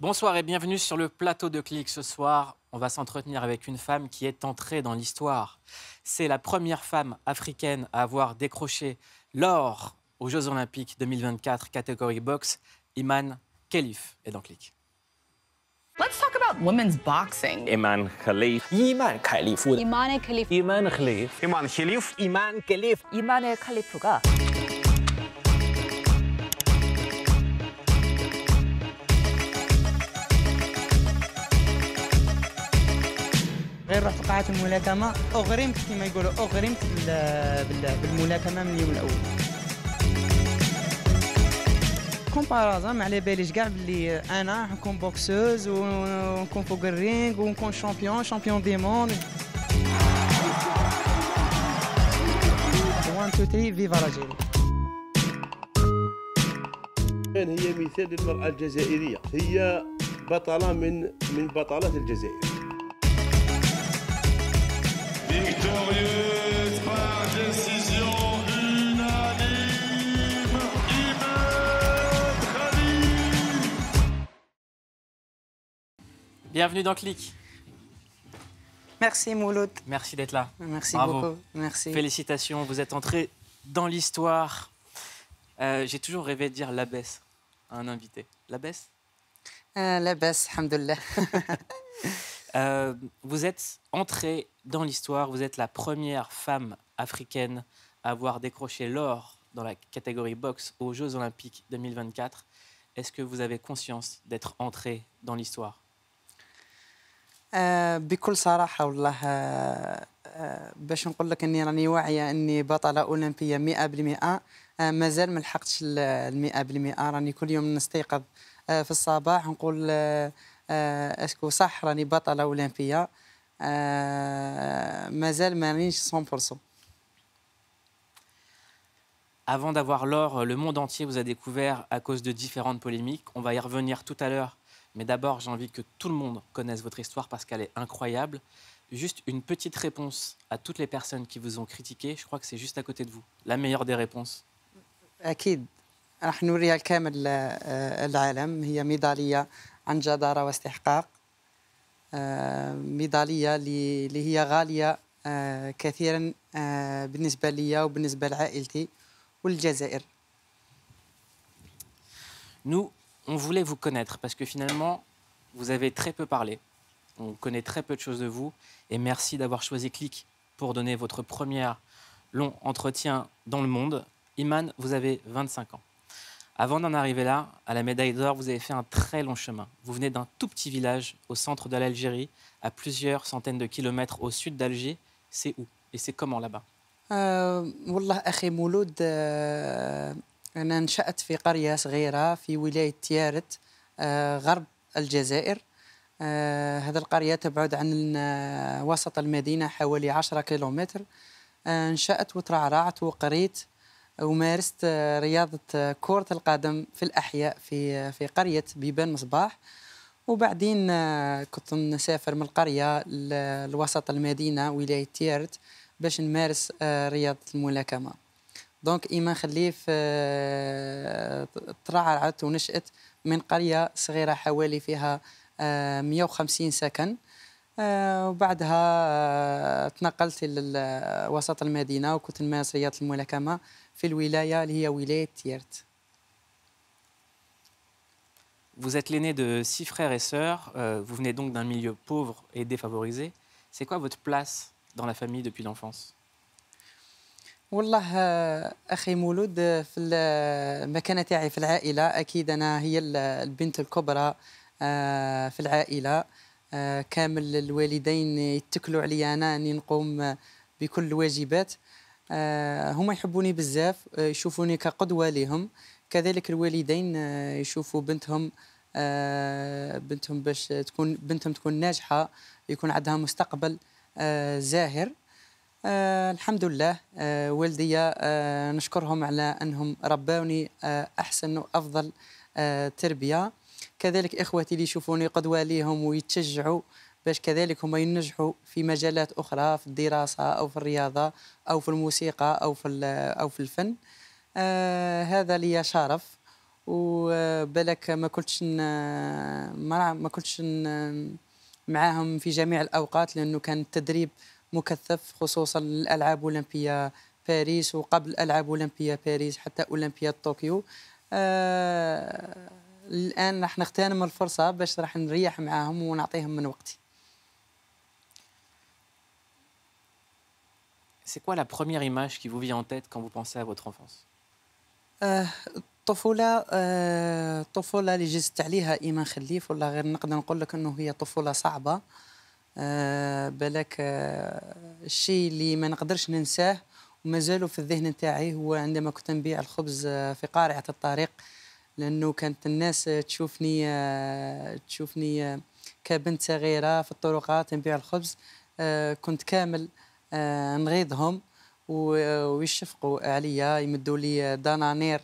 Bonsoir et bienvenue sur le plateau de Clic. Ce soir, on va s'entretenir avec une femme qui est entrée dans l'histoire. C'est la première femme africaine à avoir décroché l'or aux Jeux Olympiques 2024 catégorie boxe, Iman Khalif est dans Clic. Let's talk about women's boxing. Iman Khalif. Iman Khalif. Iman Khalif. Iman Khalif. Iman Khalif. Iman Khalif. Iman غير رحت قاعة الملاكمة أغرمت كما يقولوا أغرمت بالملاكمة من اليوم الأول كومبارازا ما على باليش كاع بلي انا نكون بوكسوز ونكون فوق الرينغ ونكون شامبيون شامبيون دي موند 1 2 3 فيفا راجيل هي مثال للمرأة الجزائرية هي بطلة من من بطلات الجزائر victorieuse par décision unanime, Ibn Bienvenue dans Click. Merci Mouloud. Merci d'être là. Merci beaucoup. Merci. Félicitations, vous êtes entré dans l'histoire. Euh, j'ai toujours rêvé de dire la baisse à un invité. La baisse euh, La baisse, alhamdoulilah. Euh, vous êtes entrée dans l'histoire, vous êtes la première femme africaine à avoir décroché l'or dans la catégorie boxe aux Jeux Olympiques 2024. Est-ce que vous avez conscience d'être entrée dans l'histoire euh, بكل صراحة والله باش نقول لك اني راني واعية اني بطلة اولمبية 100% مازال ما لحقتش le 100% راني كل يوم نستيقظ في الصباح نقول euh, est-ce اسكو صح راني بطله اولمبيه مازال مانيش 100% Avant d'avoir l'or, le monde entier vous a découvert à cause de différentes polémiques. On va y revenir tout à l'heure. Mais d'abord, j'ai envie que tout le monde connaisse votre histoire parce qu'elle est incroyable. Juste une petite réponse à toutes les personnes qui vous ont critiqué. Je crois que c'est juste à côté de vous. La meilleure des réponses. Euh, euh, à العالم هي ميدالية واستحقاق اللي هي كثيرا Nous, on voulait vous connaître parce que finalement, vous avez très peu parlé. On connaît très peu de choses de vous. Et merci d'avoir choisi CLIC pour donner votre premier long entretien dans le monde. Iman, vous avez 25 ans. Avant d'en arriver là, à la médaille d'or, vous avez fait un très long chemin. Vous venez d'un tout petit village au centre de l'Algérie, à plusieurs centaines de kilomètres au sud d'Alger. C'est où et c'est comment là-bas والله أخي مولود أنا نشأت في قرية صغيرة في ولاية تيارت غرب الجزائر هذا القرية تبعد عن وسط المدينة حوالي 10 كيلومتر نشأت وترعرعت وقريت ومارست رياضة كرة القدم في الأحياء في في قرية بيبان مصباح وبعدين آه، كنت نسافر من القرية لوسط المدينة ولاية تيرت باش نمارس آه، رياضة الملاكمة دونك إيمان خليف آه، ترعرعت ونشأت من قرية صغيرة حوالي فيها 150 سكن وبعدها تنقلت وسط المدينة وكنت نمارس رياضة الملاكمة في الولاية اللي هي ولاية تيرت. Vous êtes l'aîné de six frères et sœurs, euh, vous venez donc d'un milieu pauvre et défavorisé. C'est quoi votre place dans la famille depuis l'enfance والله اخي مولود في المكانه تاعي في العائله اكيد انا هي البنت الكبرى في العائله كامل الوالدين يتكلوا عليا انا اني نقوم بكل الواجبات آه، هما يحبوني بزاف آه، يشوفوني كقدوه لهم كذلك الوالدين آه، يشوفوا بنتهم بنتهم باش تكون بنتهم تكون ناجحه يكون عندها مستقبل زاهر آه الحمد لله آه والدي آه نشكرهم على انهم ربوني آه احسن وافضل آه تربيه كذلك اخوتي اللي يشوفوني قدوه ليهم ويتشجعوا باش كذلك هما ينجحوا في مجالات اخرى في الدراسه او في الرياضه او في الموسيقى او في او في الفن آه هذا لي شرف وبالك ما كنتش ما ما قلتش معاهم في جميع الاوقات لانه كان التدريب مكثف خصوصا الالعاب الاولمبيه باريس وقبل العاب اولمبيه باريس حتى اولمبياد طوكيو آه الان راح نغتنم الفرصه باش راح نريح معاهم ونعطيهم من وقتي c'est quoi la première image qui vous vient en tête quand vous pensez à votre enfance الطفولة euh, الطفولة euh, اللي جزت عليها إيمان خليف ولا غير نقدر نقول لك أنه هي طفولة صعبة آه، بالك آه، الشيء اللي ما نقدرش ننساه ومازالوا في الذهن نتاعي هو عندما كنت نبيع الخبز آه، في قارعة الطريق لأنه كانت الناس آه، تشوفني آه، تشوفني كبنت صغيرة في الطرقات نبيع الخبز آه، كنت كامل آه، نغيضهم ويشفقوا عليا يمدوا لي دنانير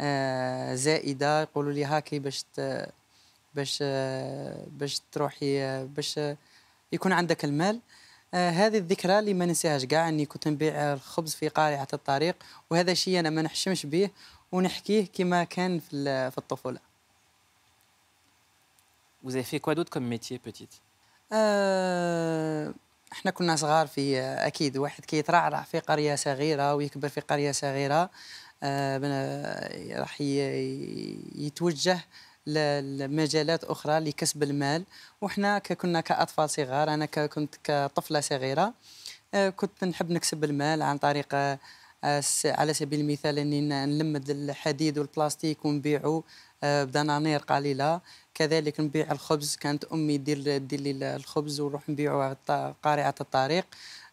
آه، زائده يقولوا لي هاكي باش باش آه، باش تروحي باش يكون عندك المال هذه الذكرى اللي ما ننساهاش كاع اني كنت نبيع الخبز في قارعه الطريق وهذا شيء انا ما نحشمش به ونحكيه كما كان في, في الطفوله Vous avez fait quoi d'autre comme métier petite euh... احنا كنا صغار في اكيد واحد كيترعرع في قريه صغيره ويكبر في قريه صغيره آه، آه، راح يتوجه لمجالات اخرى لكسب المال وحنا كنا كاطفال صغار انا كنت كطفله صغيره آه، كنت نحب نكسب المال عن طريق على سبيل المثال اني نلمد الحديد والبلاستيك ونبيعه بدنانير قليله كذلك نبيع الخبز كانت امي دير دير لي الخبز ونروح نبيعه على قارعه الطريق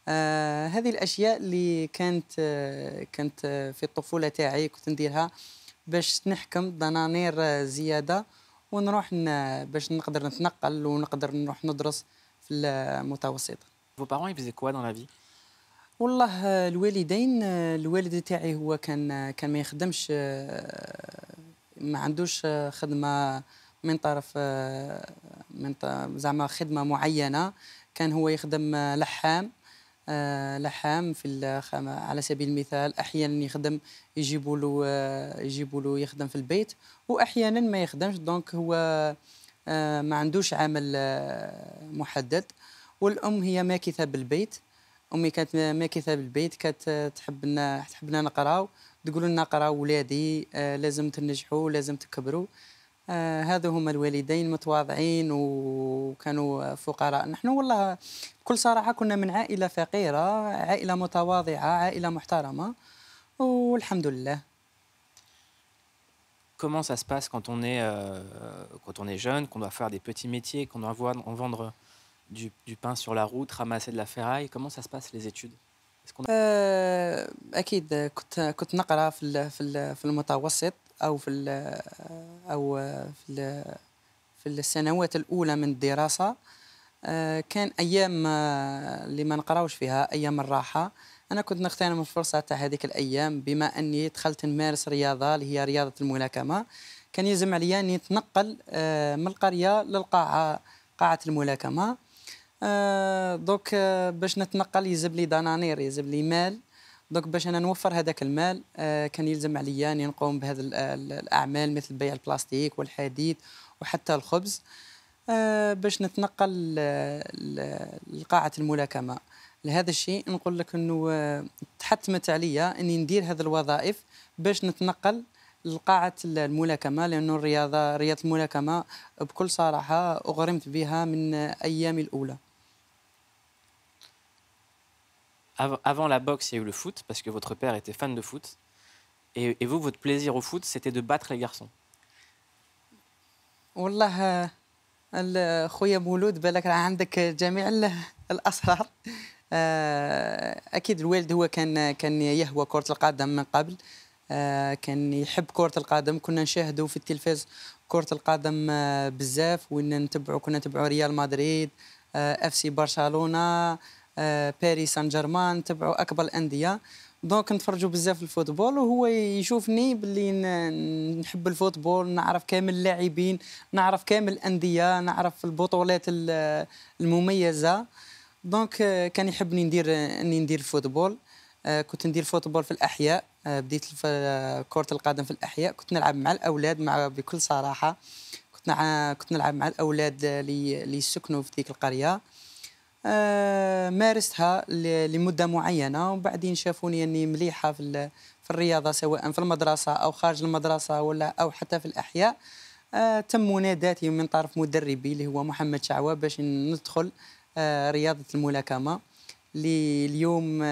آه هذه الاشياء اللي كانت آه كانت آه في الطفوله تاعي كنت نديرها باش نحكم ضنانير زياده ونروح باش نقدر نتنقل ونقدر نروح ندرس في المتوسطه Vos parents ils faisaient quoi dans la vie والله الوالدين الوالد تاعي هو كان كان ما يخدمش ما عندوش خدمه من طرف آه، من زعما خدمه معينه كان هو يخدم آه، لحام آه، لحام في على سبيل المثال احيانا يخدم يجيبوا له يجيبوا له يخدم في البيت واحيانا ما يخدمش دونك هو ما عندوش عمل محدد والام هي ماكثه بالبيت امي كانت ماكثه بالبيت كانت تحبنا تحبنا نقراو تقول لنا قراو ولادي لازم تنجحوا لازم تكبروا آه هذو هما الوالدين متواضعين وكانوا فقراء نحن والله بكل صراحه كنا من عائله فقيره عائله متواضعه عائله محترمه والحمد لله Comment ça se passe quand on est, euh, quand on est jeune, qu'on doit faire des petits métiers, qu'on doit en vendre du, du pain sur la route, ramasser de la ferraille Comment ça se passe les études est Est-ce qu'on a... euh, أكيد كنت كنت نقرا في في المتوسط او في ال او في ال في السنوات الاولى من الدراسه آه، كان ايام آه، اللي ما نقراوش فيها ايام الراحه انا كنت نغتنم الفرصه تاع هذيك الايام بما اني دخلت نمارس رياضه اللي هي رياضه الملاكمه كان يلزم عليا اني نتنقل آه، من القريه للقاعه قاعه الملاكمه دوك باش نتنقل يزبلي دنانير يزبلي مال دونك باش انا نوفر هذاك المال آه كان يلزم عليا اني نقوم بهذا الاعمال مثل بيع البلاستيك والحديد وحتى الخبز آه باش نتنقل لقاعه الملاكمه لهذا الشيء نقول لك انه آه، تحتمت عليا اني ندير هذه الوظائف باش نتنقل لقاعة الملاكمة لأنه الرياضة رياضة الملاكمة بكل صراحة أغرمت بها من أيامي الأولى avant la boxe, il y a eu le foot, parce que votre père était fan de foot. Et, et vous, votre plaisir au foot, c'était de battre les garçons. والله خويا مولود بالك راه عندك جميع الاسرار آه، اكيد الوالد هو كان كان يهوى كره القدم من قبل آه، كان يحب كره القدم كنا نشاهده في التلفاز كره القدم آه، بزاف وين نتبعوا كنا نتبعوا ريال مدريد اف سي برشلونه باريس سان جيرمان تبعوا اكبر الانديه دونك نتفرجوا بزاف الفوتبول وهو يشوفني باللي نحب الفوتبول نعرف كامل اللاعبين نعرف كامل الانديه نعرف البطولات المميزه دونك آه، كان يحبني ندير اني ندير الفوتبول آه، كنت ندير فوتبول في الاحياء آه، بديت كره القدم في الاحياء كنت نلعب مع الاولاد مع بكل صراحه كنت كنت نلعب مع الاولاد اللي يسكنوا في ديك القريه آه، مارستها لمده معينه وبعدين شافوني اني مليحه في في الرياضه سواء في المدرسه او خارج المدرسه ولا او حتى في الاحياء آه، تم مناداتي من طرف مدربي اللي هو محمد شعوه باش ندخل آه، رياضه الملاكمه اللي اليوم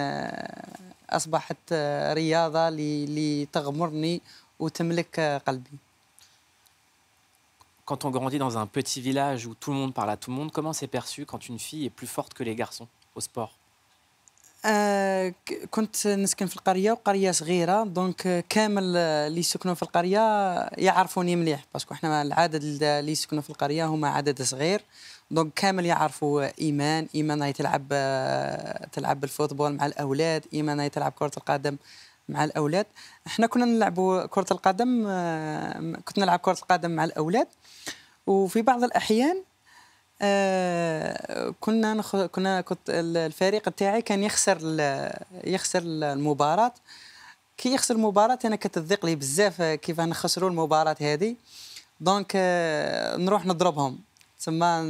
اصبحت رياضه لتغمرني تغمرني وتملك قلبي quand on grandit dans un petit village où tout le monde parle à tout le monde, comment c'est perçu quand une fille est plus forte que les garçons au sport euh, كنت نسكن في القريه وقريه صغيره دونك euh, كامل آه، اللي يسكنوا في القريه يعرفوني مليح باسكو حنا العدد اللي يسكنوا في القريه هما عدد صغير دونك كامل يعرفوا ايمان ايمان هي تلعب آه، تلعب بالفوتبول مع الاولاد ايمان هي تلعب كره القدم مع الاولاد احنا كنا نلعب كره القدم آه، كنت نلعب كره القدم مع الاولاد وفي بعض الاحيان آه، كنا نخ... كنا كنت الفريق تاعي كان يخسر ال... يخسر المباراه كي يخسر المباراه انا كتضيق لي بزاف آه، كيف نخسروا المباراه هذه دونك نروح نضربهم تما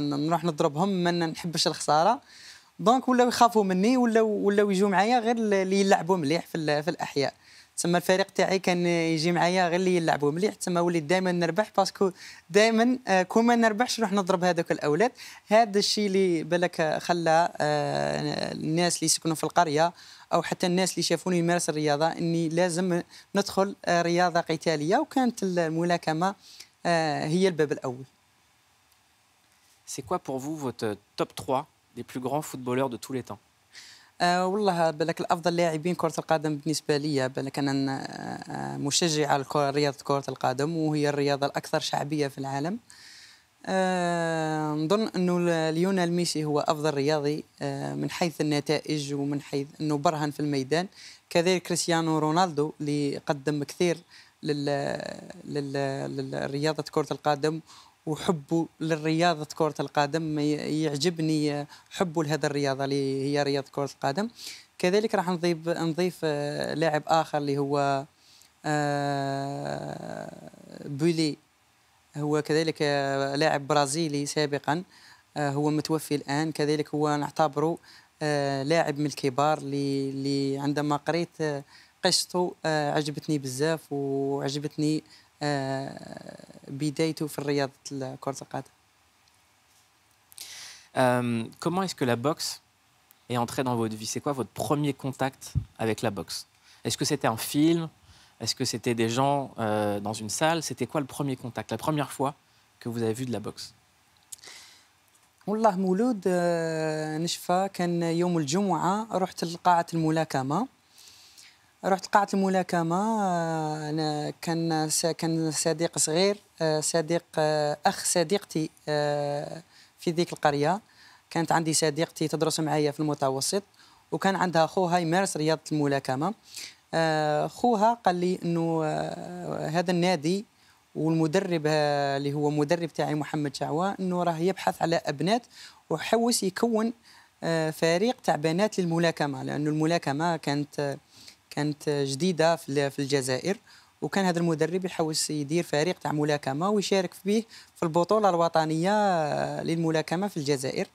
نروح نضربهم ما نحبش الخساره دونك ولاو يخافوا مني ولاو ولاو يجوا معايا غير اللي يلعبوا مليح في, في الاحياء تما الفريق تاعي كان يجي معايا غير اللي يلعبوا مليح تما وليت دائما نربح باسكو دائما آه، كون ما نربحش نروح نضرب هذوك الاولاد هذا الشيء اللي بالك خلى آه، الناس اللي يسكنوا في القريه او حتى الناس اللي شافوني يمارس الرياضه اني لازم ندخل آه، رياضه قتاليه وكانت الملاكمه هي الباب الاول سي كوا بور فو فوت توب 3 des plus grands footballeurs de tous les temps آه، والله بالك الافضل لاعبين كره القدم بالنسبه لي بالك انا آه، آه، مشجعه لرياضه كره القدم وهي الرياضه الاكثر شعبيه في العالم نظن انه ليونيل ميسي هو افضل رياضي من حيث النتائج ومن حيث انه برهن في الميدان كذلك كريستيانو رونالدو اللي قدم كثير لل... لل... للرياضه كره القدم وحبه للرياضة كرة القدم يعجبني حبه لهذا الرياضة اللي هي رياضة كرة القدم كذلك راح نضيف نضيف آه، لاعب آخر اللي هو آه، بولي هو كذلك آه، لاعب برازيلي سابقا هو متوفي الآن كذلك هو نعتبره لاعب من الكبار اللي عندما قريت قصته عجبتني بزاف وعجبتني Euh, comment est-ce que la boxe est entrée dans votre vie C'est quoi votre premier contact avec la boxe Est-ce que c'était un film Est-ce que c'était des gens euh, dans une salle C'était quoi le premier contact, la première fois que vous avez vu de la boxe رحت قاعة الملاكمة آه، أنا كان كان صديق صغير آه، صديق آه، أخ صديقتي في ذيك القرية كانت عندي صديقتي تدرس معايا في المتوسط وكان عندها خوها يمارس رياضة الملاكمة خوها قال لي أنه هذا النادي والمدرب اللي هو مدرب تاعي محمد شعوى أنه راه يبحث على أبنات وحوس يكون فريق تاع بنات للملاكمة لأنه الملاكمة كانت كانت جديده في الجزائر وكان هذا المدرب يحوس يدير فريق تاع ملاكمه ويشارك به في البطوله الوطنيه للملاكمه في الجزائر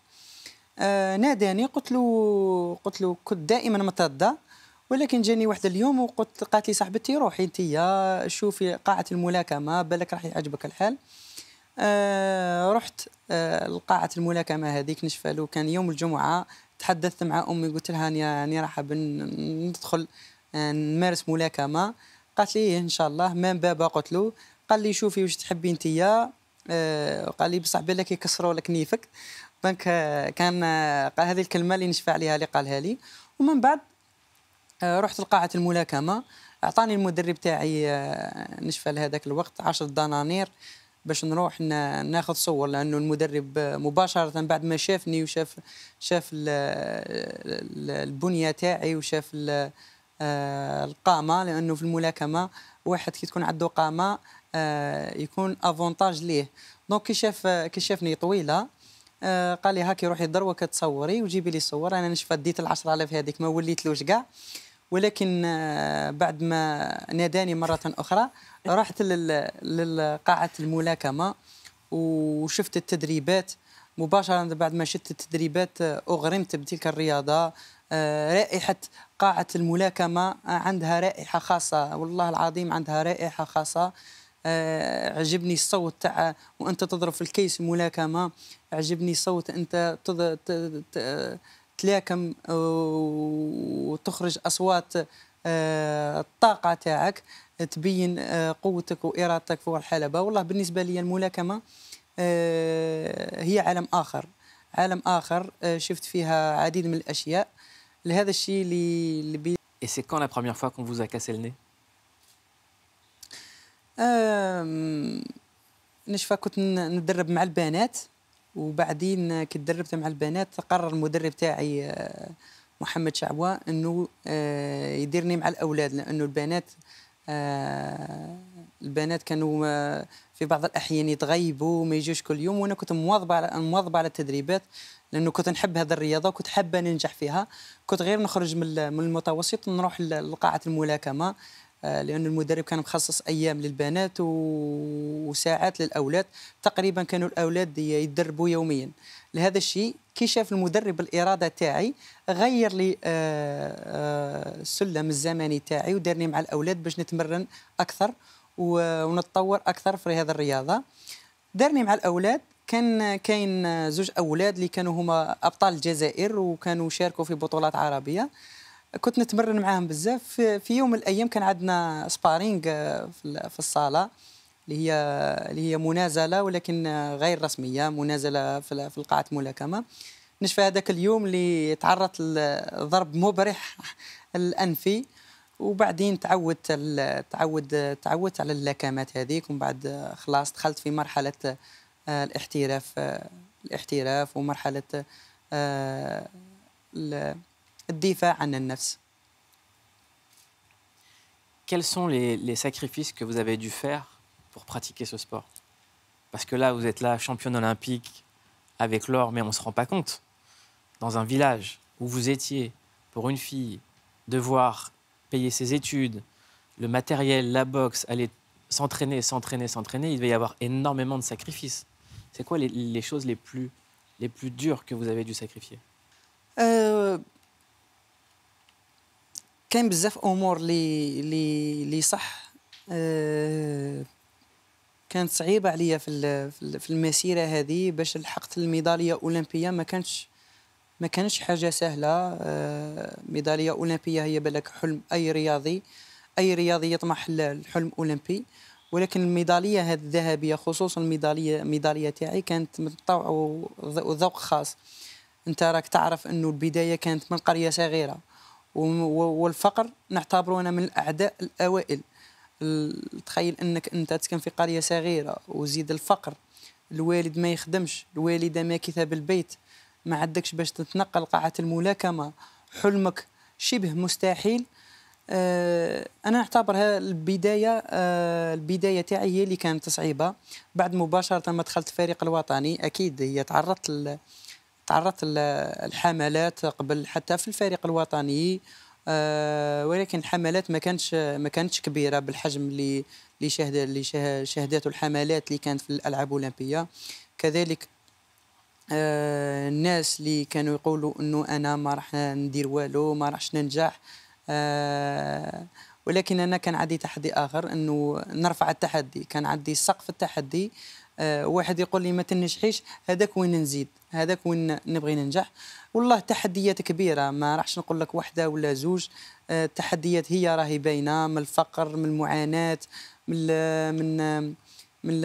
آه، ناداني قلت له قلت له كنت دائما متضى ولكن جاني واحد اليوم وقلت قالت لي صاحبتي روحي انت شوفي قاعه الملاكمه بالك راح يعجبك الحال آه، رحت آه، لقاعه الملاكمه هذيك نشفالو كان يوم الجمعه تحدثت مع امي قلت لها اني راح ندخل نمارس ملاكمه قالت لي إيه، ان شاء الله مام بابا قلت له قال لي شوفي واش تحبي انت يا آه، قال لي بصح بالك يكسروا لك نيفك دونك آه، كان قال آه، هذه الكلمه اللي نشفع عليها اللي قالها لي ومن بعد رحت لقاعه الملاكمه اعطاني المدرب تاعي نشفى لهذاك الوقت 10 دنانير باش نروح ناخذ صور لانه المدرب مباشره بعد ما شافني وشاف شاف البنيه تاعي وشاف آه، القامه لانه في الملاكمه واحد كي تكون عنده قامه آه، يكون افونتاج ليه دونك كي شاف كي شافني طويله آه، قال لي هاك روحي يضربك تصوري وجيبي لي صور انا نشفت ديت ال 10000 هذيك ما وليتلوش كاع ولكن بعد ما ناداني مره اخرى رحت لقاعه الملاكمه وشفت التدريبات مباشره بعد ما شفت التدريبات اغرمت بتلك الرياضه رائحة قاعة الملاكمة آه، عندها رائحة خاصة والله العظيم عندها رائحة خاصة آه، عجبني الصوت تاع وانت تضرب في الكيس ملاكمه عجبني صوت انت تلاكم آه، وتخرج اصوات الطاقه تاعك تبين قوتك وارادتك فوق الحلبه والله بالنسبه لي الملاكمه هي عالم اخر عالم اخر شفت فيها عديد من الاشياء لهذا الشيء اللي اللي بي Et c'est quand لا première fois qu'on vous a cassé le نشفى كنت ندرب مع البنات وبعدين كي تدربت مع البنات قرر المدرب تاعي أه، محمد شعبوه انه أه، يديرني مع الاولاد لانه البنات أه، البنات كانوا في بعض الاحيان يتغيبوا ما يجوش كل يوم وانا كنت مواظبه على مواظبه على التدريبات لانه كنت نحب هذه الرياضه وكنت حابه ننجح فيها كنت غير نخرج من المتوسط نروح لقاعه الملاكمه آه، لأن المدرب كان مخصص أيام للبنات وساعات للأولاد تقريبا كانوا الأولاد يدربوا يوميا لهذا الشيء كي شاف المدرب الإرادة تاعي غير لي آه، آه، السلم الزمني تاعي ودارني مع الأولاد باش نتمرن أكثر ونتطور أكثر في هذه الرياضة دارني مع الأولاد كان كاين زوج اولاد اللي كانوا هما ابطال الجزائر وكانوا شاركوا في بطولات عربيه كنت نتمرن معاهم بزاف في يوم من الايام كان عندنا سبارينغ آه، في الصاله اللي هي اللي هي منازله ولكن غير رسميه منازله في القاعه ملاكمه نشفى هذاك اليوم اللي تعرضت لضرب مبرح الانفي وبعدين تعودت تعود تعودت على اللكمات هذيك ومن بعد خلاص دخلت في مرحله الاحتراف la ومرحله الدفاع عن النفس Quels sont les, les sacrifices que vous avez dû faire pour pratiquer ce sport Parce que là, vous êtes là, championne olympique, avec l'or, mais on ne se rend pas compte. Dans un village où vous étiez, pour une fille, devoir payer ses études, le matériel, la boxe, aller s'entraîner, s'entraîner, s'entraîner, il devait y avoir énormément de sacrifices. C'est quoi les, les, choses les plus, les plus dures que vous avez dû sacrifier Quand euh, بزاف امور اللي اللي صح آه، كانت صعيبه عليا في في المسيره هذه باش لحقت الميداليه اولمبيه ما كانتش ما كانتش حاجه سهله آه، ميداليه اولمبيه هي بالك حلم اي رياضي اي رياضي يطمح للحلم اولمبي ولكن الميداليه هذه الذهبيه خصوصا الميداليه الميداليه تاعي كانت متطوع وذوق خاص انت راك تعرف انه البدايه كانت من قريه صغيره والفقر نعتبره انا من الاعداء الاوائل تخيل انك انت تسكن في قريه صغيره وزيد الفقر الوالد ما يخدمش الوالده ماكثه بالبيت ما عندكش باش تتنقل قاعه الملاكمه حلمك شبه مستحيل آه، انا نعتبرها البدايه آه، البدايه تاعي هي اللي كانت صعيبه بعد مباشره ما دخلت الفريق الوطني اكيد هي تعرضت تعرضت الحملات قبل حتى في الفريق الوطني آه، ولكن الحملات ما كانتش ما كانتش كبيره بالحجم اللي اللي شهد اللي شهدته الحملات اللي كانت في الالعاب الاولمبيه كذلك الناس اللي كانوا يقولوا انه انا ما راح ندير والو ما راحش ننجح آه، ولكن انا كان عندي تحدي اخر انه نرفع التحدي كان عندي سقف التحدي آه، واحد يقول لي ما تنجحيش هذاك وين نزيد هذاك وين نبغي ننجح والله تحديات كبيره ما راحش نقول لك وحده ولا زوج آه، التحديات هي راهي باينه من الفقر من المعاناه من من من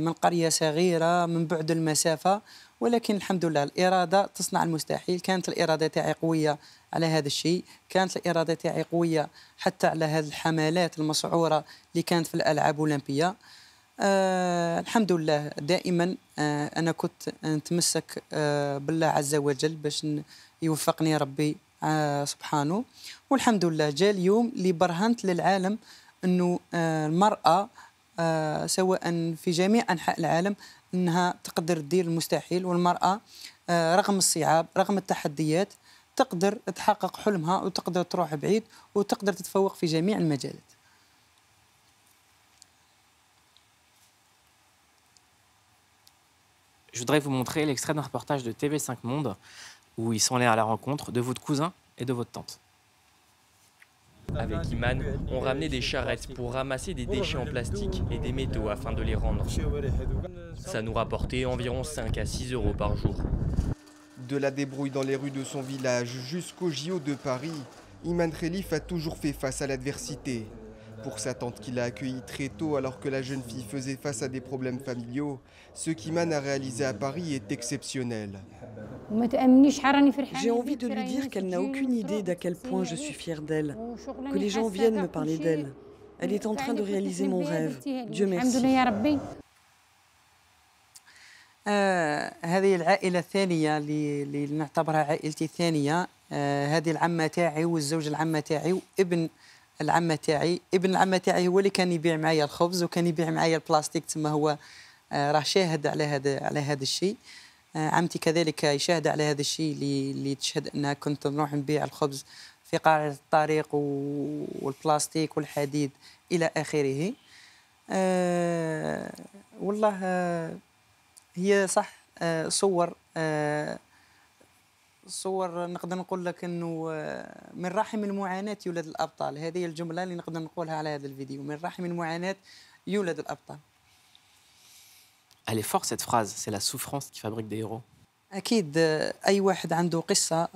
من قريه صغيره من بعد المسافه ولكن الحمد لله الاراده تصنع المستحيل كانت الاراده تاعي قويه على هذا الشيء كانت الإرادة تاعي قوية حتى على هذه الحملات المسعورة اللي كانت في الألعاب الأولمبية آه الحمد لله دائما آه أنا كنت نتمسك آه بالله عز وجل باش يوفقني ربي آه سبحانه والحمد لله جاء اليوم اللي برهنت للعالم أنه آه المرأة آه سواء في جميع أنحاء العالم أنها تقدر تدير المستحيل والمرأة آه رغم الصعاب رغم التحديات Je voudrais vous montrer l'extrait d'un reportage de TV5 Monde où ils sont allés à la rencontre de votre cousin et de votre tante. Avec Iman, on ramenait des charrettes pour ramasser des déchets en plastique et des métaux afin de les rendre. Ça nous rapportait environ 5 à 6 euros par jour. De la débrouille dans les rues de son village jusqu'au JO de Paris, Iman Khelif a toujours fait face à l'adversité. Pour sa tante qui l'a accueillie très tôt alors que la jeune fille faisait face à des problèmes familiaux, ce qu'Iman a réalisé à Paris est exceptionnel. J'ai envie de lui dire qu'elle n'a aucune idée d'à quel point je suis fière d'elle, que les gens viennent me parler d'elle. Elle est en train de réaliser mon rêve. Dieu merci. آه هذه العائله الثانيه اللي, نعتبرها عائلتي الثانيه آه هذه العمه تاعي والزوج العمه تاعي وابن العمه تاعي ابن العمه تاعي هو اللي كان يبيع معايا الخبز وكان يبيع معايا البلاستيك تما هو آه راه شاهد على هذا على هذا الشيء آه عمتي كذلك يشاهد على هذا الشيء اللي اللي تشهد انها كنت نروح نبيع الخبز في قاعة الطريق والبلاستيك والحديد الى اخره آه والله آه هي صح آه، صور آه، صور نقدر نقول لك انه آه، من رحم المعاناه يولد الابطال هذه الجمله اللي نقدر نقولها على هذا الفيديو من رحم المعاناه يولد الابطال Elle est forte cette phrase, c'est la souffrance qui fabrique des héros. اكيد اي واحد عنده قصه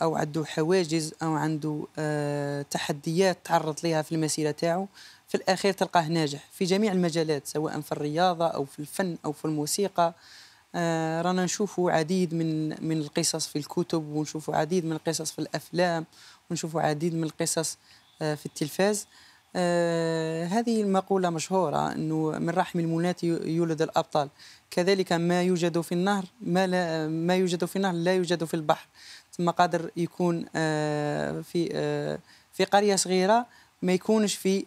او عنده حواجز او عنده آه تحديات تعرض لها في المسيره تاعو في الاخير تلقاه ناجح في جميع المجالات سواء في الرياضه او في الفن او في الموسيقى آه رانا نشوفوا عديد من من القصص في الكتب ونشوفوا عديد من القصص في الافلام ونشوفوا عديد من القصص آه في التلفاز آه هذه المقولة مشهورة أنه من رحم المولاة يولد الأبطال كذلك ما يوجد في النهر ما, لا ما يوجد في النهر لا يوجد في البحر تما قادر يكون في في قريه صغيره ما يكونش في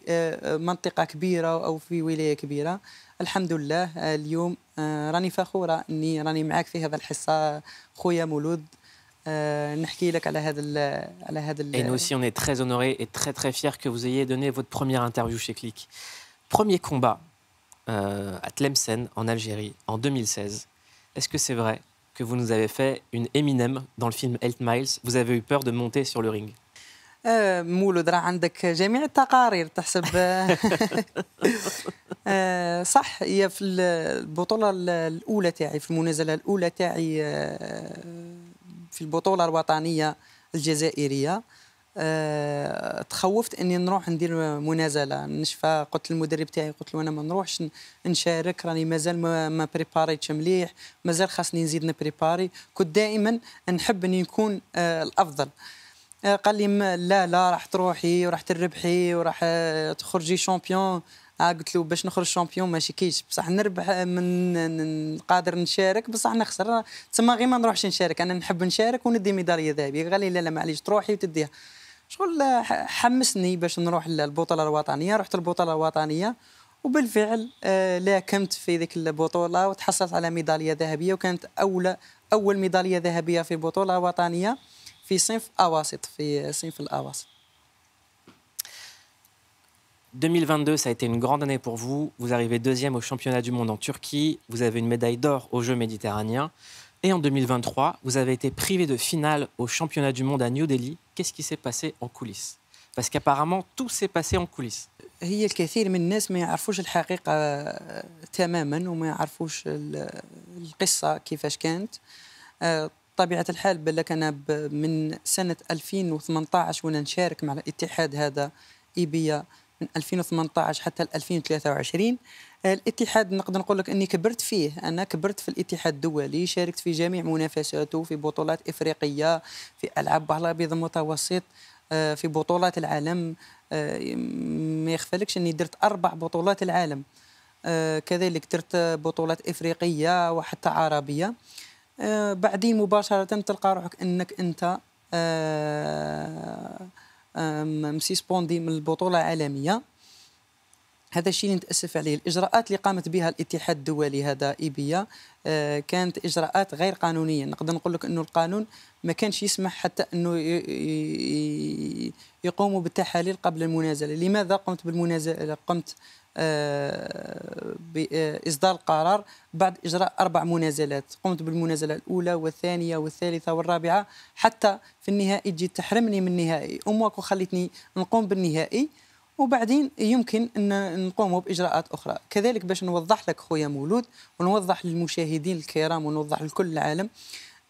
منطقه كبيره او في ولايه كبيره الحمد لله اليوم راني فخوره اني راني معاك في هذا الحصه خويا مولود نحكي لك على هذا على هذا Et nous aussi on est très honorés et très très fiers que vous ayez donné votre première interview chez Click. Premier combat euh, à Tlemcen en Algérie en 2016. Est-ce que c'est vrai que vous nous avez fait une Eminem dans le film Eight Miles. Vous avez eu peur de monter sur le ring مولود راه عندك جميع التقارير تحسب صح هي في البطوله الاولى تاعي في المنازله الاولى تاعي في البطوله الوطنيه الجزائريه أه تخوفت اني نروح ندير منازله نشفى قلت للمدرب تاعي قلت له انا ما نروحش نشارك راني مازال ما, ما بريباريتش مليح مازال خاصني نزيد نبريباري كنت دائما نحب اني نكون أه الافضل أه قال لي لا لا راح تروحي وراح تربحي وراح آه، تخرجي شامبيون آه، قلت له باش نخرج شامبيون ماشي كيش بصح نربح آه، من قادر نشارك بصح نخسر تسمى غير ما نروحش نشارك انا نحب نشارك وندي ميداليه ذهبيه قال لي لا لا معليش تروحي وتديها شغل حمسني باش نروح للبطوله الوطنيه رحت البطوله الوطنيه وبالفعل آه، لاكمت في ذيك البطوله وتحصلت على ميداليه ذهبيه وكانت اول اول ميداليه ذهبيه في بطوله وطنيه في صنف اواسط في صنف الاواسط 2022, ça a été une grande année pour vous. Vous arrivez deuxième au championnat du monde en Turquie. Vous avez une médaille d'or aux Jeux méditerranéens. Et en 2023, vous avez été privé de finale au championnat du monde à New Delhi. Qu'est-ce qui s'est passé en coulisses Parce qu'apparemment, tout s'est passé en coulisses. هي الكثير من الناس ما يعرفوش الحقيقة تماما وما يعرفوش القصة كيفاش كانت طبيعة الحال بالك انا من سنة 2018 وانا نشارك مع الاتحاد هذا إيبيا من 2018 حتى 2023 الاتحاد نقدر نقول لك اني كبرت فيه انا كبرت في الاتحاد الدولي شاركت في جميع منافساته في بطولات افريقيه في العاب بحر الابيض المتوسط آه، في بطولات العالم آه، ما يخفلكش اني درت اربع بطولات العالم آه، كذلك درت بطولات افريقيه وحتى عربيه بعدين مباشره تلقى روحك انك انت مسيسبوندي من البطوله العالميه هذا الشيء اللي نتاسف عليه الاجراءات اللي قامت بها الاتحاد الدولي هذا ايبيا آه، كانت اجراءات غير قانونيه نقدر نقول لك انه القانون ما كانش يسمح حتى انه يقوموا بالتحاليل قبل المنازله لماذا قمت بالمنازله قمت آه، باصدار آه، قرار بعد اجراء اربع منازلات قمت بالمنازله الاولى والثانيه والثالثه والرابعه حتى في النهائي تجي تحرمني من النهائي امك وخليتني نقوم بالنهائي وبعدين يمكن ان نقوموا باجراءات اخرى كذلك باش نوضح لك خويا مولود ونوضح للمشاهدين الكرام ونوضح لكل العالم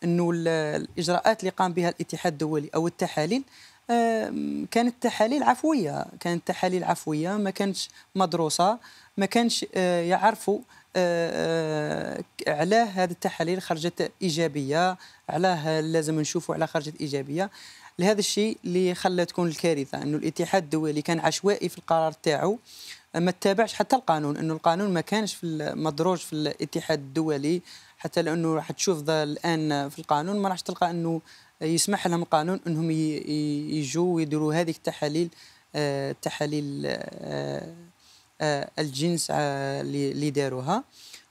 انه الاجراءات اللي قام بها الاتحاد الدولي او التحاليل كانت تحاليل عفويه كانت تحاليل عفويه ما كانتش مدروسه ما كانش آه، يعرفوا آه، آه، علاه هذه التحاليل خرجت ايجابيه علاه لازم نشوفوا على خرجت ايجابيه لهذا الشيء اللي خلى تكون الكارثه انه الاتحاد الدولي كان عشوائي في القرار تاعو ما تابعش حتى القانون انه القانون ما كانش في مدروج في الاتحاد الدولي حتى لانه راح تشوف الان في القانون ما راحش تلقى انه يسمح لهم القانون انهم يجوا ويديروا هذيك التحاليل آه، تحاليل آه، آه، الجنس اللي داروها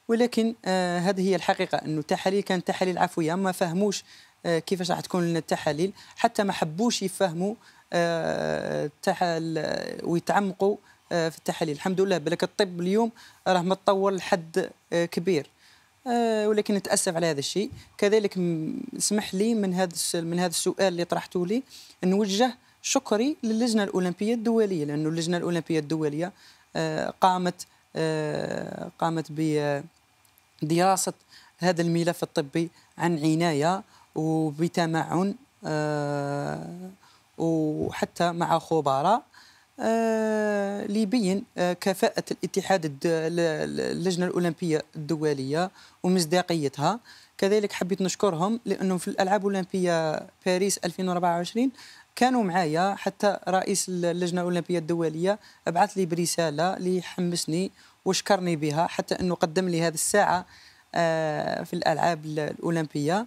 ولكن هذه هي الحقيقه انه التحاليل كانت تحاليل عفويه ما فهموش آه، كيفاش راح تكون التحاليل حتى ما حبوش يفهموا آه، ويتعمقوا آه، في التحاليل الحمد لله بالك الطب اليوم راه متطور لحد كبير ولكن نتاسف على هذا الشيء كذلك اسمح لي من هذا من هذا السؤال اللي طرحته لي نوجه شكري للجنه الاولمبيه الدوليه لانه اللجنه الاولمبيه الدوليه قامت قامت بدراسه هذا الملف الطبي عن عنايه وبتمعن آه، وحتى مع خبراء آه، ليبين آه، كفاءة الاتحاد اللجنة الأولمبية الدولية ومصداقيتها كذلك حبيت نشكرهم لأنهم في الألعاب الأولمبية باريس 2024 كانوا معايا حتى رئيس اللجنة الأولمبية الدولية بعث لي برسالة ليحمسني وشكرني بها حتى أنه قدم لي هذه الساعة في الألعاب الأولمبية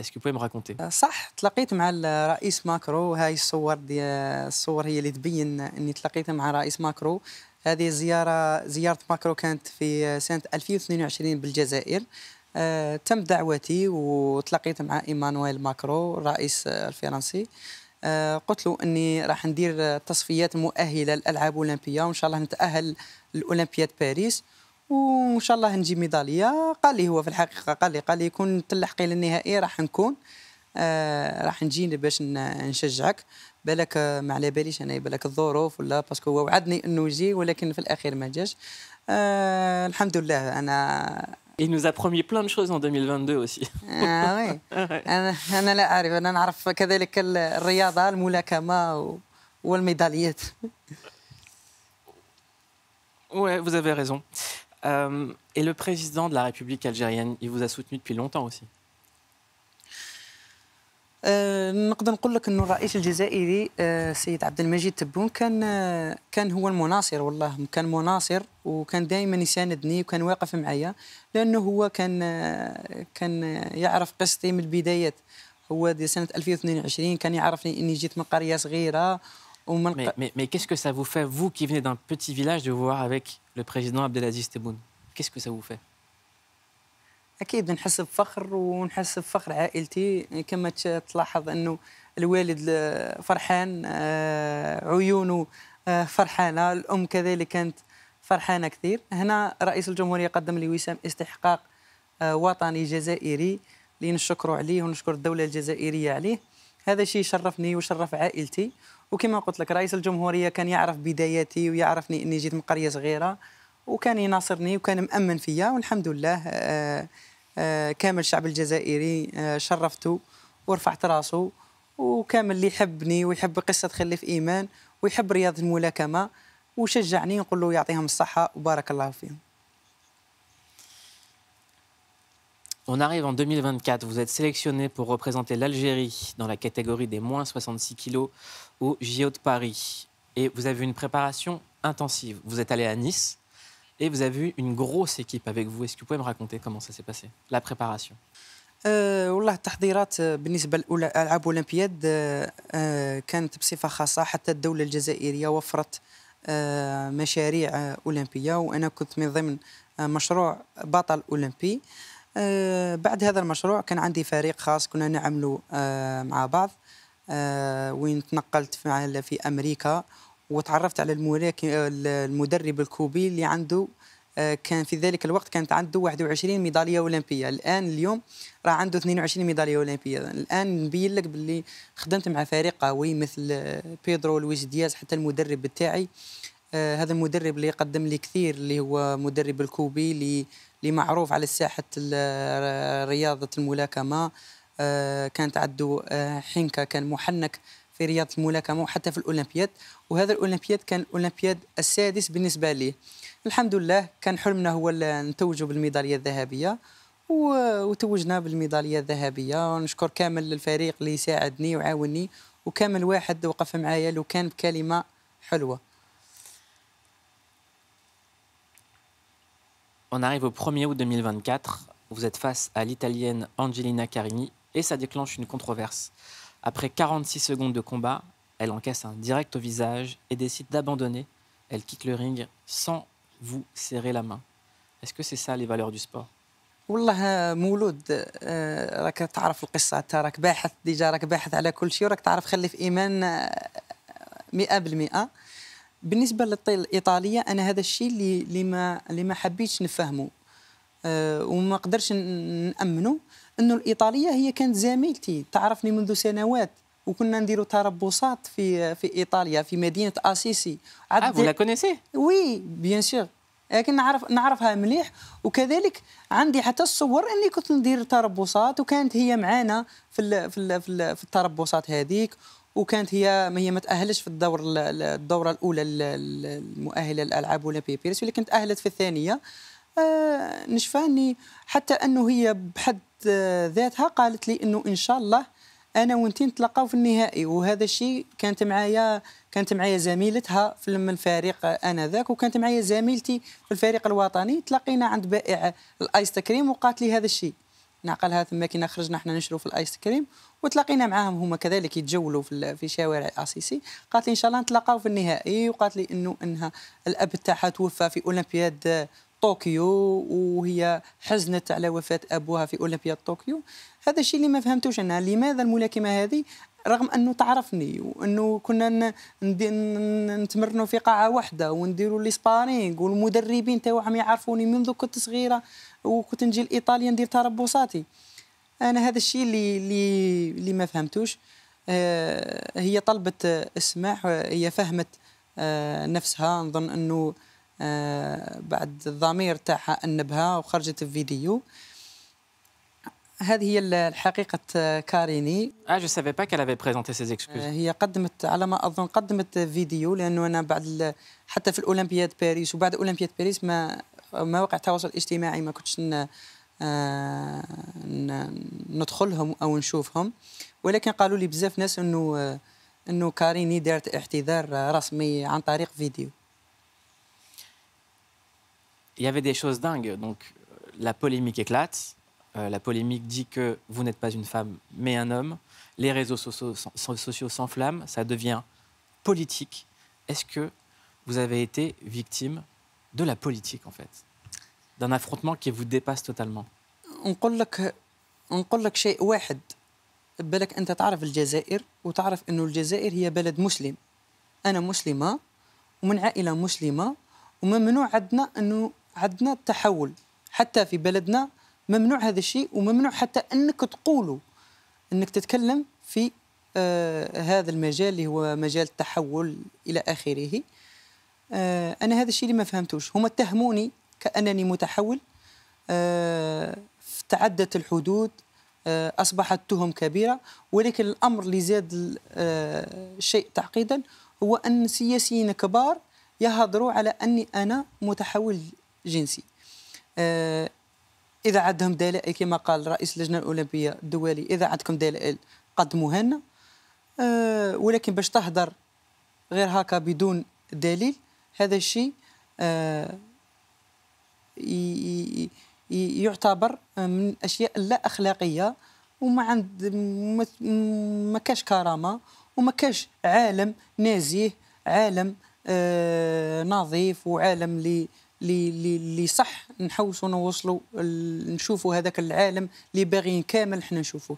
اسكو بوي راكونتي صح تلاقيت مع الرئيس ماكرو هاي الصور دي الصور هي اللي تبين اني تلاقيت مع الرئيس ماكرو هذه زيارة زيارة ماكرو كانت في سنة 2022 بالجزائر آه تم دعوتي وتلاقيت مع ايمانويل ماكرو الرئيس الفرنسي آه قلت له اني راح ندير تصفيات مؤهله للالعاب الاولمبيه وان شاء الله نتاهل لاولمبياد باريس وان شاء الله نجيب ميداليه قال لي هو في الحقيقه قال لي قال لي كون تلحقي للنهائي راح نكون آه راح نجي باش نشجعك بالك ما على باليش انا بالك الظروف ولا باسكو هو وعدني انه يجي ولكن في الاخير ما جاش آه الحمد لله انا Il nous a promis plein de choses en 2022 aussi. آه، oui. انا لا اعرف انا نعرف كذلك الرياضه الملاكمه والميداليات. Ouais, vous avez raison. Euh, et le président de la République algérienne, il vous a soutenu depuis longtemps aussi euh, نقدر نقول لك انه الرئيس الجزائري السيد آه، عبد المجيد تبون كان آه، كان هو المناصر والله كان مناصر وكان دائما يساندني وكان واقف معايا لانه هو كان آه، كان يعرف قصتي من البدايات هو سنه 2022 كان يعرفني اني جيت من قريه صغيره Au moment mais, mais, mais qu'est-ce que ça vous fait, vous qui venez d'un petit village, de vous voir avec le président Abdelaziz Tebboune Qu'est-ce que ça vous fait اكيد نحس بفخر ونحس بفخر عائلتي كما تلاحظ انه الوالد فرحان آه، عيونه آه، فرحانه الام كذلك كانت فرحانه كثير هنا رئيس الجمهوريه قدم لي وسام استحقاق آه، وطني جزائري اللي عليه ونشكر الدوله الجزائريه عليه هذا شيء شرفني وشرف عائلتي وكما قلت لك رئيس الجمهوريه كان يعرف بداياتي ويعرفني اني جيت من قريه صغيره وكان يناصرني وكان مامن فيا والحمد لله آآ آه، آه، كامل الشعب الجزائري آه، شرفته ورفعت راسه وكامل اللي يحبني ويحب قصه خليف ايمان ويحب رياضه الملاكمه وشجعني نقول له يعطيهم الصحه وبارك الله فيهم On arrive en 2024. Vous êtes sélectionné pour représenter l'Algérie dans la catégorie des moins 66 kilos au JO de Paris. Et vous avez eu une préparation intensive. Vous êtes allé à Nice et vous avez eu une grosse équipe avec vous. Est-ce que vous pouvez me raconter comment ça s'est passé, la préparation euh, والله التحضيرات كانت حتى وفرت مشاريع كنت من ضمن مشروع بطل آه، بعد هذا المشروع كان عندي فريق خاص كنا نعملوا آه، مع بعض آه، وين تنقلت في امريكا وتعرفت على المدرب الكوبي اللي عنده كان في ذلك الوقت كانت عنده 21 ميداليه اولمبيه الان اليوم راه عنده 22 ميداليه اولمبيه الان نبين لك باللي خدمت مع فريق قوي مثل بيدرو لويس دياز حتى المدرب بتاعي هذا المدرب اللي قدم لي كثير اللي هو مدرب الكوبي اللي اللي معروف على ساحه رياضه الملاكمه آه، كانت عنده آه، حنكه كان محنك في رياضه الملاكمه وحتى في الاولمبياد وهذا الاولمبياد كان الاولمبياد السادس بالنسبه لي الحمد لله كان حلمنا هو نتوجوا بالميداليه الذهبيه وتوجنا بالميداليه الذهبيه ونشكر كامل الفريق اللي ساعدني وعاوني وكامل واحد وقف معايا لو كان بكلمه حلوه On arrive au 1er août 2024. Vous êtes face à l'italienne Angelina Carini et ça déclenche une controverse. Après 46 secondes de combat, elle encaisse un direct au visage et décide d'abandonner. Elle quitte le ring sans vous serrer la main. Est-ce que c'est ça les valeurs du sport بالنسبه للطيل الايطاليه انا هذا الشيء اللي ما اللي ما حبيتش نفهمه أه وما قدرش نامنه انه الايطاليه هي كانت زميلتي تعرفني منذ سنوات وكنا نديروا تربصات في في ايطاليا في مدينه اسيسي عاد لا ah, كونيسي وي بيان سور لكن نعرف نعرفها مليح وكذلك عندي حتى الصور اني كنت ندير تربصات وكانت هي معانا في في في التربصات هذيك وكانت هي ما هي ما تاهلش في الدور الدوره الاولى المؤهله للالعاب الاولمبيه باريس ولكن تاهلت في الثانيه آه نشفاني حتى انه هي بحد ذاتها قالت لي انه ان شاء الله انا وانت نتلاقاو في النهائي وهذا الشيء كانت معايا كانت معايا زميلتها في الفريق انذاك وكانت معايا زميلتي في الفريق الوطني تلاقينا عند بائع الايس كريم وقالت لي هذا الشيء نعقلها ثم كنا خرجنا حنا نشرو في الايس كريم وتلاقينا معاهم هما كذلك يتجولوا في في شوارع اسيسي قالت لي ان شاء الله نتلاقاو في النهائي وقالت لي انه انها الاب تاعها توفى في اولمبياد طوكيو وهي حزنت على وفاه ابوها في اولمبياد طوكيو هذا الشيء اللي ما فهمتوش انا لماذا الملاكمه هذه رغم انه تعرفني وانه كنا نتمرنوا في قاعه واحده ونديروا لي سبارينغ والمدربين تاعهم يعرفوني منذ كنت صغيره وكنت نجي لايطاليا ندير تربصاتي انا هذا الشيء اللي اللي اللي ما فهمتوش آه، هي طلبت السماح هي فهمت آه، نفسها نظن انه آه، بعد الضمير تاعها انبها وخرجت الفيديو هذه هي الحقيقة آه، كاريني. Ah, اه جو سافي با كال افي بريزونتي ses اكسكوز. هي قدمت على ما أظن قدمت فيديو لأنه أنا بعد حتى في الأولمبياد باريس وبعد أولمبياد باريس ما مواقع التواصل الاجتماعي ما كنتش آه، ندخلهم أو نشوفهم ولكن قالوا لي بزاف ناس أنه آه، أنه كاريني دارت اعتذار رسمي عن طريق فيديو. Il y avait des choses dingues, donc la polémique éclate. Euh, la polémique dit que vous n'êtes pas une femme, mais un homme. Les réseaux sociaux, s'enflamment, ça devient politique. Est-ce que vous avez été victime de la politique, en fait D'un affrontement qui vous dépasse totalement On On لك شيء واحد بالك انت تعرف الجزائر وتعرف انه الجزائر هي بلد مسلم انا مسلمه ومن عائله مسلمه وممنوع عندنا انه عندنا التحول حتى في بلدنا ممنوع هذا الشيء وممنوع حتى انك تقولوا انك تتكلم في آه هذا المجال اللي هو مجال التحول الى اخره آه انا هذا الشيء اللي ما فهمتوش هما اتهموني كانني متحول آه تعدت الحدود آه اصبحت تهم كبيره ولكن الامر اللي زاد آه، الشيء تعقيدا هو ان سياسيين كبار يهضروا على اني انا متحول جنسي آه، اذا عندهم دلائل كما قال رئيس اللجنه الاولمبيه الدولي اذا عندكم دلائل قدموها آه، لنا ولكن باش تهدر غير هكا بدون دليل هذا الشيء آه، يعتبر من الاشياء اللا اخلاقيه وما عند ما كاش كرامه وما كاش عالم نزيه عالم آه، نظيف وعالم لي اللي صح نحوسوا نوصلوا نشوفوا هذاك العالم اللي باغيين كامل حنا نشوفوه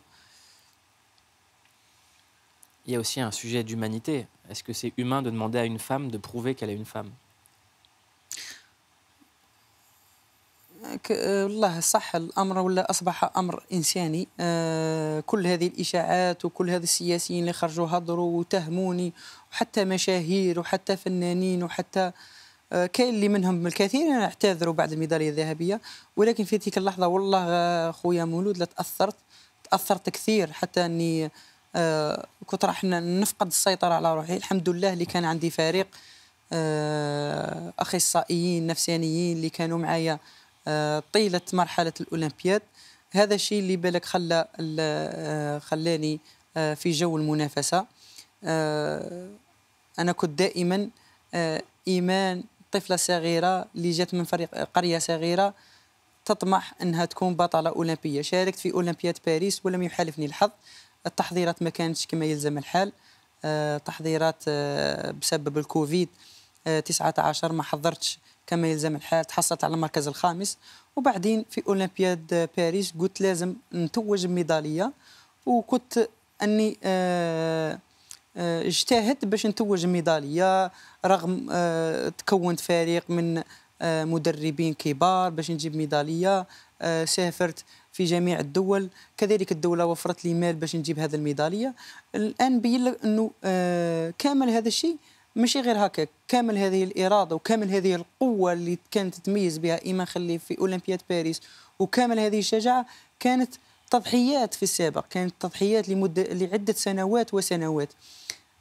Il y a aussi un sujet d'humanité. Est-ce que c'est humain de demander à une femme de prouver qu'elle est une femme والله صح الامر ولا اصبح امر انساني آه، كل هذه الاشاعات وكل هذه السياسيين اللي خرجوا هضروا وتهموني وحتى مشاهير وحتى فنانين وحتى آه آه، كاين اللي منهم الكثير اعتذروا بعد الميداليه الذهبيه ولكن في تلك اللحظه والله آه، خويا مولود لا تاثرت تاثرت كثير حتى اني آه، كنت راح نفقد السيطره على روحي الحمد لله اللي كان عندي فريق اخصائيين نفسانيين اللي كانوا معايا طيله مرحله الاولمبياد هذا الشيء اللي بالك خلى خلاني في جو المنافسه انا كنت دائما ايمان طفله صغيره اللي جات من فريق قريه صغيره تطمح انها تكون بطله اولمبيه شاركت في اولمبياد باريس ولم يحالفني الحظ التحضيرات ما كانتش كما يلزم الحال آه، تحضيرات آه، بسبب الكوفيد 19 آه، ما حضرتش كما يلزم الحال تحصلت على المركز الخامس وبعدين في اولمبياد باريس قلت لازم نتوج بميداليه وكنت اني آه آه، اجتهد باش نتوج ميداليه رغم آه، تكونت فريق من آه، مدربين كبار باش نجيب ميداليه سافرت في جميع الدول كذلك الدوله وفرت لي مال باش نجيب هذه الميداليه الان بين لك انه كامل هذا الشيء ماشي غير هكا كامل هذه الاراده وكامل هذه القوه اللي كانت تميز بها ايمان خليف في اولمبياد باريس وكامل هذه الشجاعه كانت تضحيات في السابق كانت تضحيات لمدة لعدة سنوات وسنوات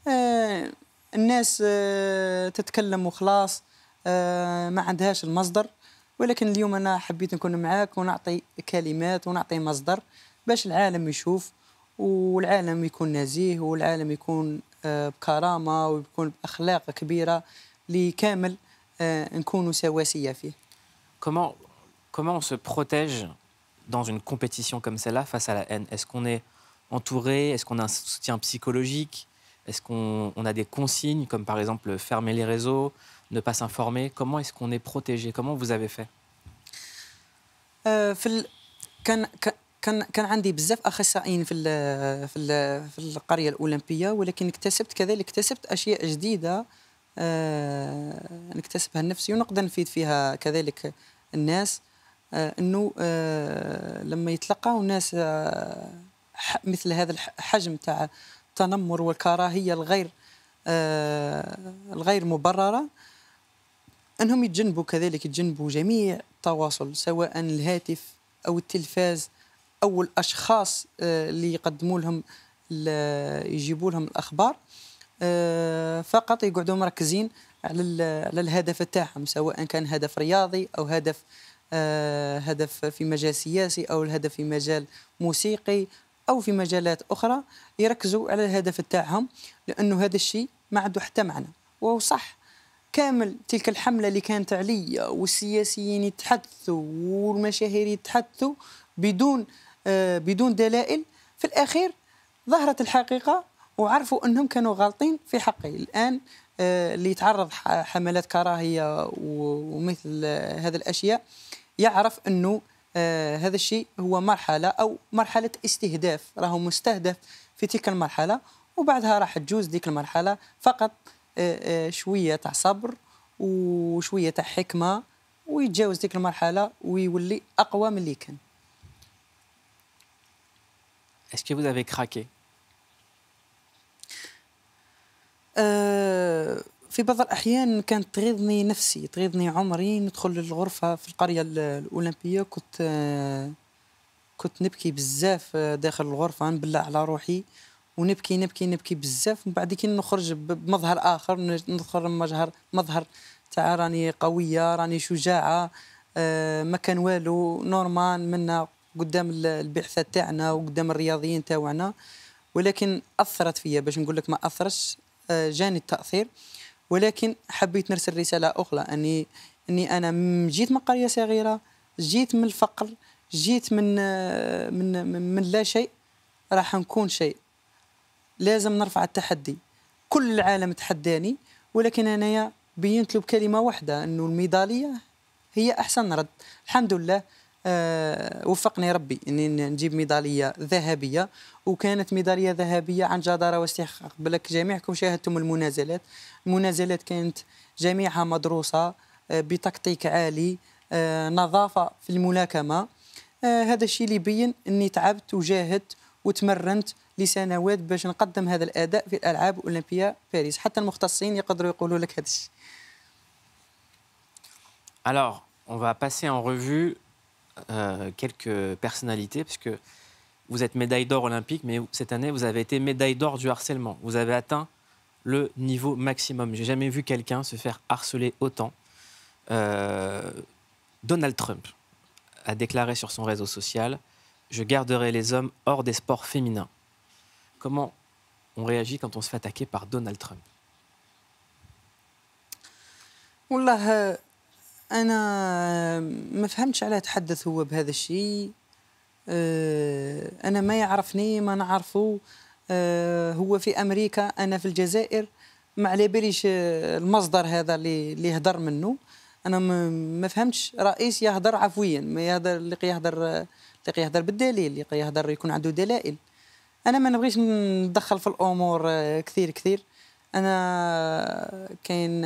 آه الناس آه تتكلم وخلاص آه ما عندهاش المصدر ولكن اليوم أنا حبيت نكون معاك ونعطي كلمات ونعطي مصدر باش العالم يشوف والعالم يكون نزيه والعالم يكون آه، بكرامة ويكون بأخلاق كبيرة لكامل آه، نكون سواسية فيه. Comment, comment on se protège dans une compétition comme celle-là face à la haine Est-ce qu'on est entouré Est-ce qu'on a un soutien psychologique Est-ce qu'on a des consignes comme par exemple fermer les réseaux, ne pas s'informer Comment est-ce qu'on est protégé Comment vous avez fait euh, كان كان عندي بزاف اخصائيين في ال في ال في القريه الاولمبيه ولكن اكتسبت كذلك اكتسبت اشياء جديده نكتسبها لنفسي ونقدر نفيد فيها كذلك الناس آه، انه آه، لما يتلقاو ناس آه، مثل هذا الحجم تاع التنمر والكراهيه الغير الغير مبرره انهم يتجنبوا كذلك يتجنبوا جميع التواصل سواء الهاتف او التلفاز او الاشخاص اللي يقدموا لهم يجيبوا لهم الاخبار فقط يقعدوا مركزين على الهدف تاعهم سواء كان هدف رياضي او هدف آه، هدف في مجال سياسي او الهدف في مجال موسيقي او في مجالات اخرى يركزوا على الهدف تاعهم لانه هذا الشيء ما عنده حتى معنى وهو صح كامل تلك الحمله اللي كانت عليا والسياسيين يتحدثوا والمشاهير يتحدثوا بدون آه، بدون دلائل في الاخير ظهرت الحقيقه وعرفوا انهم كانوا غالطين في حقي الان آه، اللي يتعرض حملات كراهيه ومثل هذه الاشياء يعرف انه آه، هذا الشيء هو مرحله او مرحله استهداف راهو مستهدف في تلك المرحله وبعدها راح تجوز ديك المرحله فقط آه، شويه تاع صبر وشويه تاع حكمه ويتجاوز ديك المرحله ويولي اقوى من اللي كان Est-ce que vous avez craqué آه، في بعض الأحيان كانت تغيظني نفسي تغيظني عمري ندخل للغرفة في القرية الأولمبية كنت آه، كنت نبكي بزاف آه، داخل الغرفة نبلع على روحي ونبكي نبكي نبكي بزاف من بعد كي نخرج بمظهر آخر ندخل مظهر مظهر تاع راني قوية راني شجاعة ما كان والو نورمال منا قدام البعثة تاعنا وقدام الرياضيين تاعنا ولكن أثرت فيا باش نقول لك ما أثرش آه، جاني التاثير ولكن حبيت نرسل رساله اخرى اني اني انا جيت من قريه صغيره جيت من الفقر جيت من آه، من من, من لا شيء راح نكون شيء لازم نرفع التحدي كل العالم تحداني ولكن انايا بينت له بكلمه واحده انه الميداليه هي احسن رد الحمد لله آه، وفقني ربي اني نجيب ميداليه ذهبيه وكانت ميداليه ذهبيه عن جداره واستحقاق بلك جميعكم شاهدتم المنازلات المنازلات كانت جميعها مدروسه آه، بتكتيك عالي آه، نظافه في الملاكمه هذا الشيء اللي يبين اني تعبت وجاهدت وتمرنت لسنوات باش نقدم هذا الاداء في الالعاب الاولمبيه باريس حتى المختصين يقدروا يقولوا لك هذا الشيء Alors, on va passer en revue Euh, quelques personnalités, puisque vous êtes médaille d'or olympique, mais cette année, vous avez été médaille d'or du harcèlement. Vous avez atteint le niveau maximum. J'ai jamais vu quelqu'un se faire harceler autant. Euh, Donald Trump a déclaré sur son réseau social Je garderai les hommes hors des sports féminins. Comment on réagit quand on se fait attaquer par Donald Trump euh, انا ما فهمتش علاه تحدث هو بهذا الشيء آه، انا ما يعرفني ما نعرفه آه، هو في امريكا انا في الجزائر ما على باليش آه، المصدر هذا اللي اللي يهضر منه انا ما فهمتش رئيس يهضر عفويا ما يهضر اللي يهضر اللي يهضر بالدليل اللي يهضر يكون عنده دلائل انا ما نبغيش ندخل في الامور كثير كثير انا كاين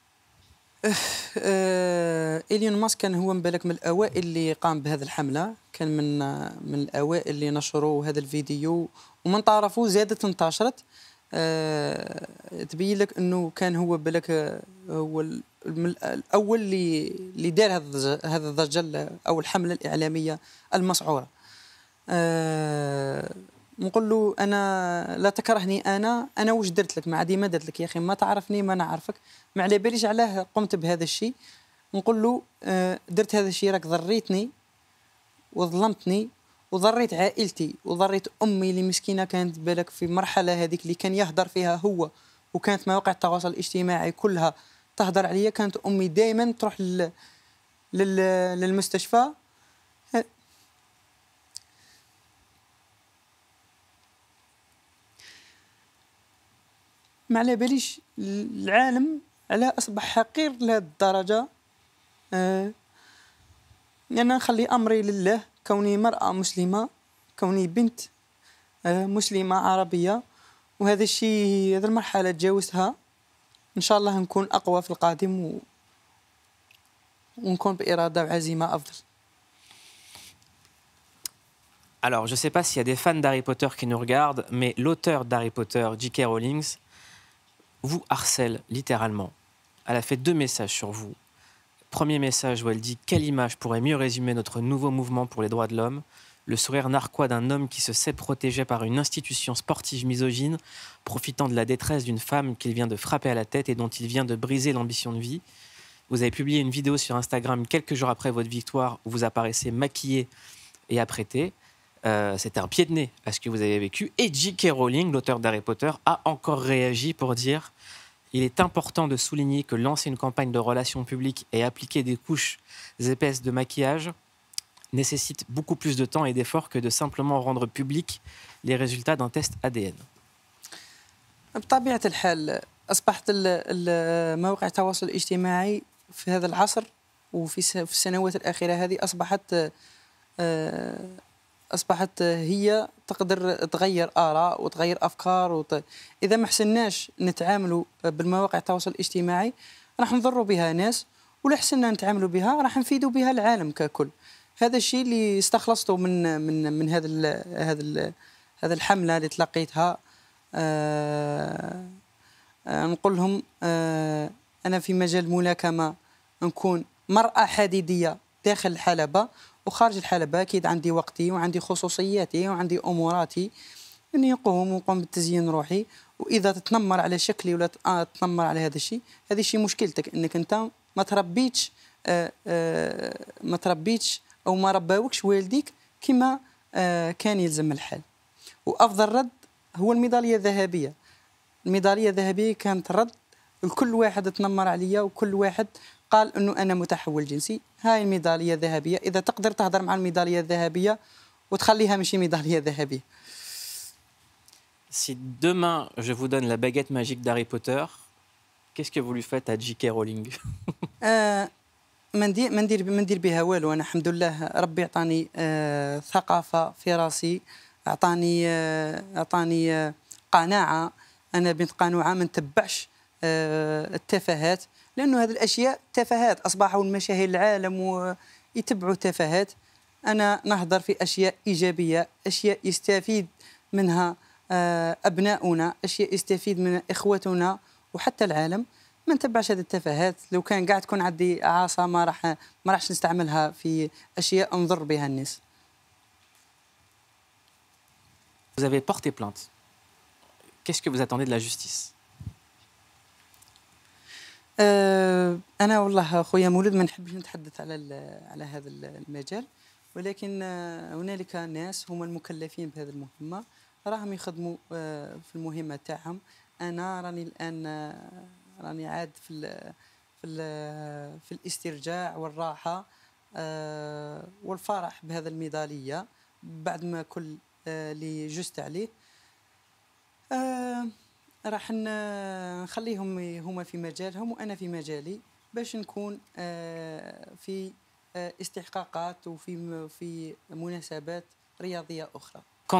آه إليون ماسك كان هو من بالك من الأوائل اللي قام بهذه الحملة كان من آه، من الأوائل اللي نشروا هذا الفيديو ومن طرفه زادت انتشرت آه تبين لك أنه كان هو بالك آه، هو الأول اللي اللي دار هذا الضجة أو الحملة الإعلامية المسعورة آه نقول له انا لا تكرهني انا انا واش درت لك ما عادي ما درت لك يا اخي ما تعرفني ما نعرفك ما على باليش علاه قمت بهذا الشيء نقول له آه، درت هذا الشيء راك ضريتني وظلمتني وضريت عائلتي وضريت امي اللي مسكينه كانت بالك في المرحله هذيك اللي كان يهدر فيها هو وكانت مواقع التواصل الاجتماعي كلها تهدر عليا كانت امي دائما تروح لل... للمستشفى ما على باليش العالم على اصبح حقير لهذه الدرجه آه يعني نخلي امري لله كوني مراه مسلمه كوني بنت آه مسلمه عربيه وهذا الشيء هذه المرحله تجاوزتها ان شاء الله نكون اقوى في القادم و... ونكون باراده وعزيمه افضل Alors, je ne sais pas s'il y a des fans d'Harry Potter qui nous regardent, mais l'auteur d'Harry Potter, J.K. Rowling, vous harcèle littéralement. Elle a fait deux messages sur vous. Premier message où elle dit quelle image pourrait mieux résumer notre nouveau mouvement pour les droits de l'homme le sourire narquois d'un homme qui se sait protégé par une institution sportive misogyne, profitant de la détresse d'une femme qu'il vient de frapper à la tête et dont il vient de briser l'ambition de vie. Vous avez publié une vidéo sur Instagram quelques jours après votre victoire où vous apparaissez maquillé et apprêté. Euh, C'est un pied de nez à ce que vous avez vécu. Et J.K. Rowling, l'auteur d'Harry Potter, a encore réagi pour dire Il est important de souligner que lancer une campagne de relations publiques et appliquer des couches épaisses de maquillage nécessite beaucoup plus de temps et d'efforts que de simplement rendre public les résultats d'un test ADN. اصبحت هي تقدر تغير اراء وتغير افكار وت... اذا ما حسناش نتعاملوا بالمواقع التواصل الاجتماعي راح نضروا بها ناس ولا حسنا نتعاملوا بها راح نفيدوا بها العالم ككل هذا الشيء اللي استخلصته من من من هذا الـ هذا الـ هذا الحمله اللي تلقيتها آه،, آه نقول لهم آه انا في مجال الملاكمه نكون مراه حديديه داخل الحلبه وخارج الحلبة أكيد عندي وقتي وعندي خصوصياتي وعندي أموراتي اني نقوم ونقوم بالتزيين روحي واذا تتنمر على شكلي ولا آه، تتنمر على هذا الشيء هذا الشيء مشكلتك انك انت ما تربيتش آآ آه، آه، ما تربيتش او ما رباوكش والديك كما كان يلزم الحال وافضل رد هو الميداليه الذهبيه الميداليه الذهبيه كانت رد الكل واحد تنمر عليا وكل واحد قال انه انا متحول جنسي هاي الميداليه الذهبيه اذا تقدر تهضر مع الميداليه الذهبيه وتخليها ماشي ميداليه ذهبيه Si demain je vous donne la baguette magique d'Harry Potter, qu'est-ce que vous lui faites à J.K. Rowling آه، ما ندير ما ندير ما ندير بها والو انا الحمد لله ربي عطاني آه، ثقافه في راسي عطاني آه، عطاني قناعه انا بنت قانوعه ما نتبعش آه التفاهات لانه هذه الاشياء تفاهات اصبحوا المشاهير العالم يتبعوا تفاهات انا نهضر في اشياء ايجابيه اشياء يستفيد منها آه، ابناؤنا اشياء يستفيد منها اخوتنا وحتى العالم ما نتبعش هذه التفاهات لو كان قاعد تكون عندي عاصه ما راح ما راحش نستعملها في اشياء نضر بها الناس Vous avez porté plainte. Qu'est-ce que vous attendez de la justice آه، انا والله خويا مولود ما نحبش نتحدث على على هذا المجال ولكن آه، هنالك ناس هما المكلفين بهذه المهمه راهم يخدموا آه، في المهمه تاعهم انا راني الان راني عاد في ال في ال في الاسترجاع والراحه والفرح بهذا الميداليه بعد ما كل اللي جزت عليه quand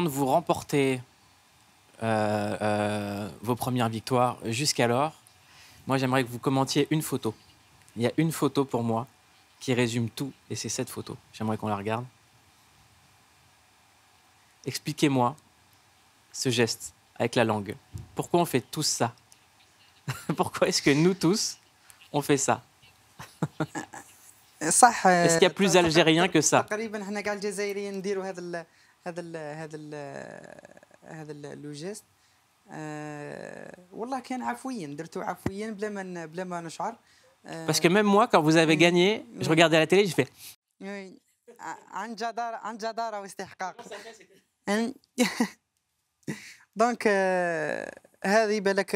vous remportez euh، euh، vos premières victoires jusqu'alors, moi j'aimerais que vous commentiez une photo. Il y a une photo pour moi qui résume tout, et c'est cette photo. J'aimerais qu'on la regarde. Expliquez-moi ce geste avec la langue. Pourquoi on fait tous ça Pourquoi est-ce que nous tous, on fait ça Est-ce qu'il y a plus algériens que ça parce que même moi, quand vous avez gagné, je regardais la télé, j'ai fait. دونك آه، هذه بالك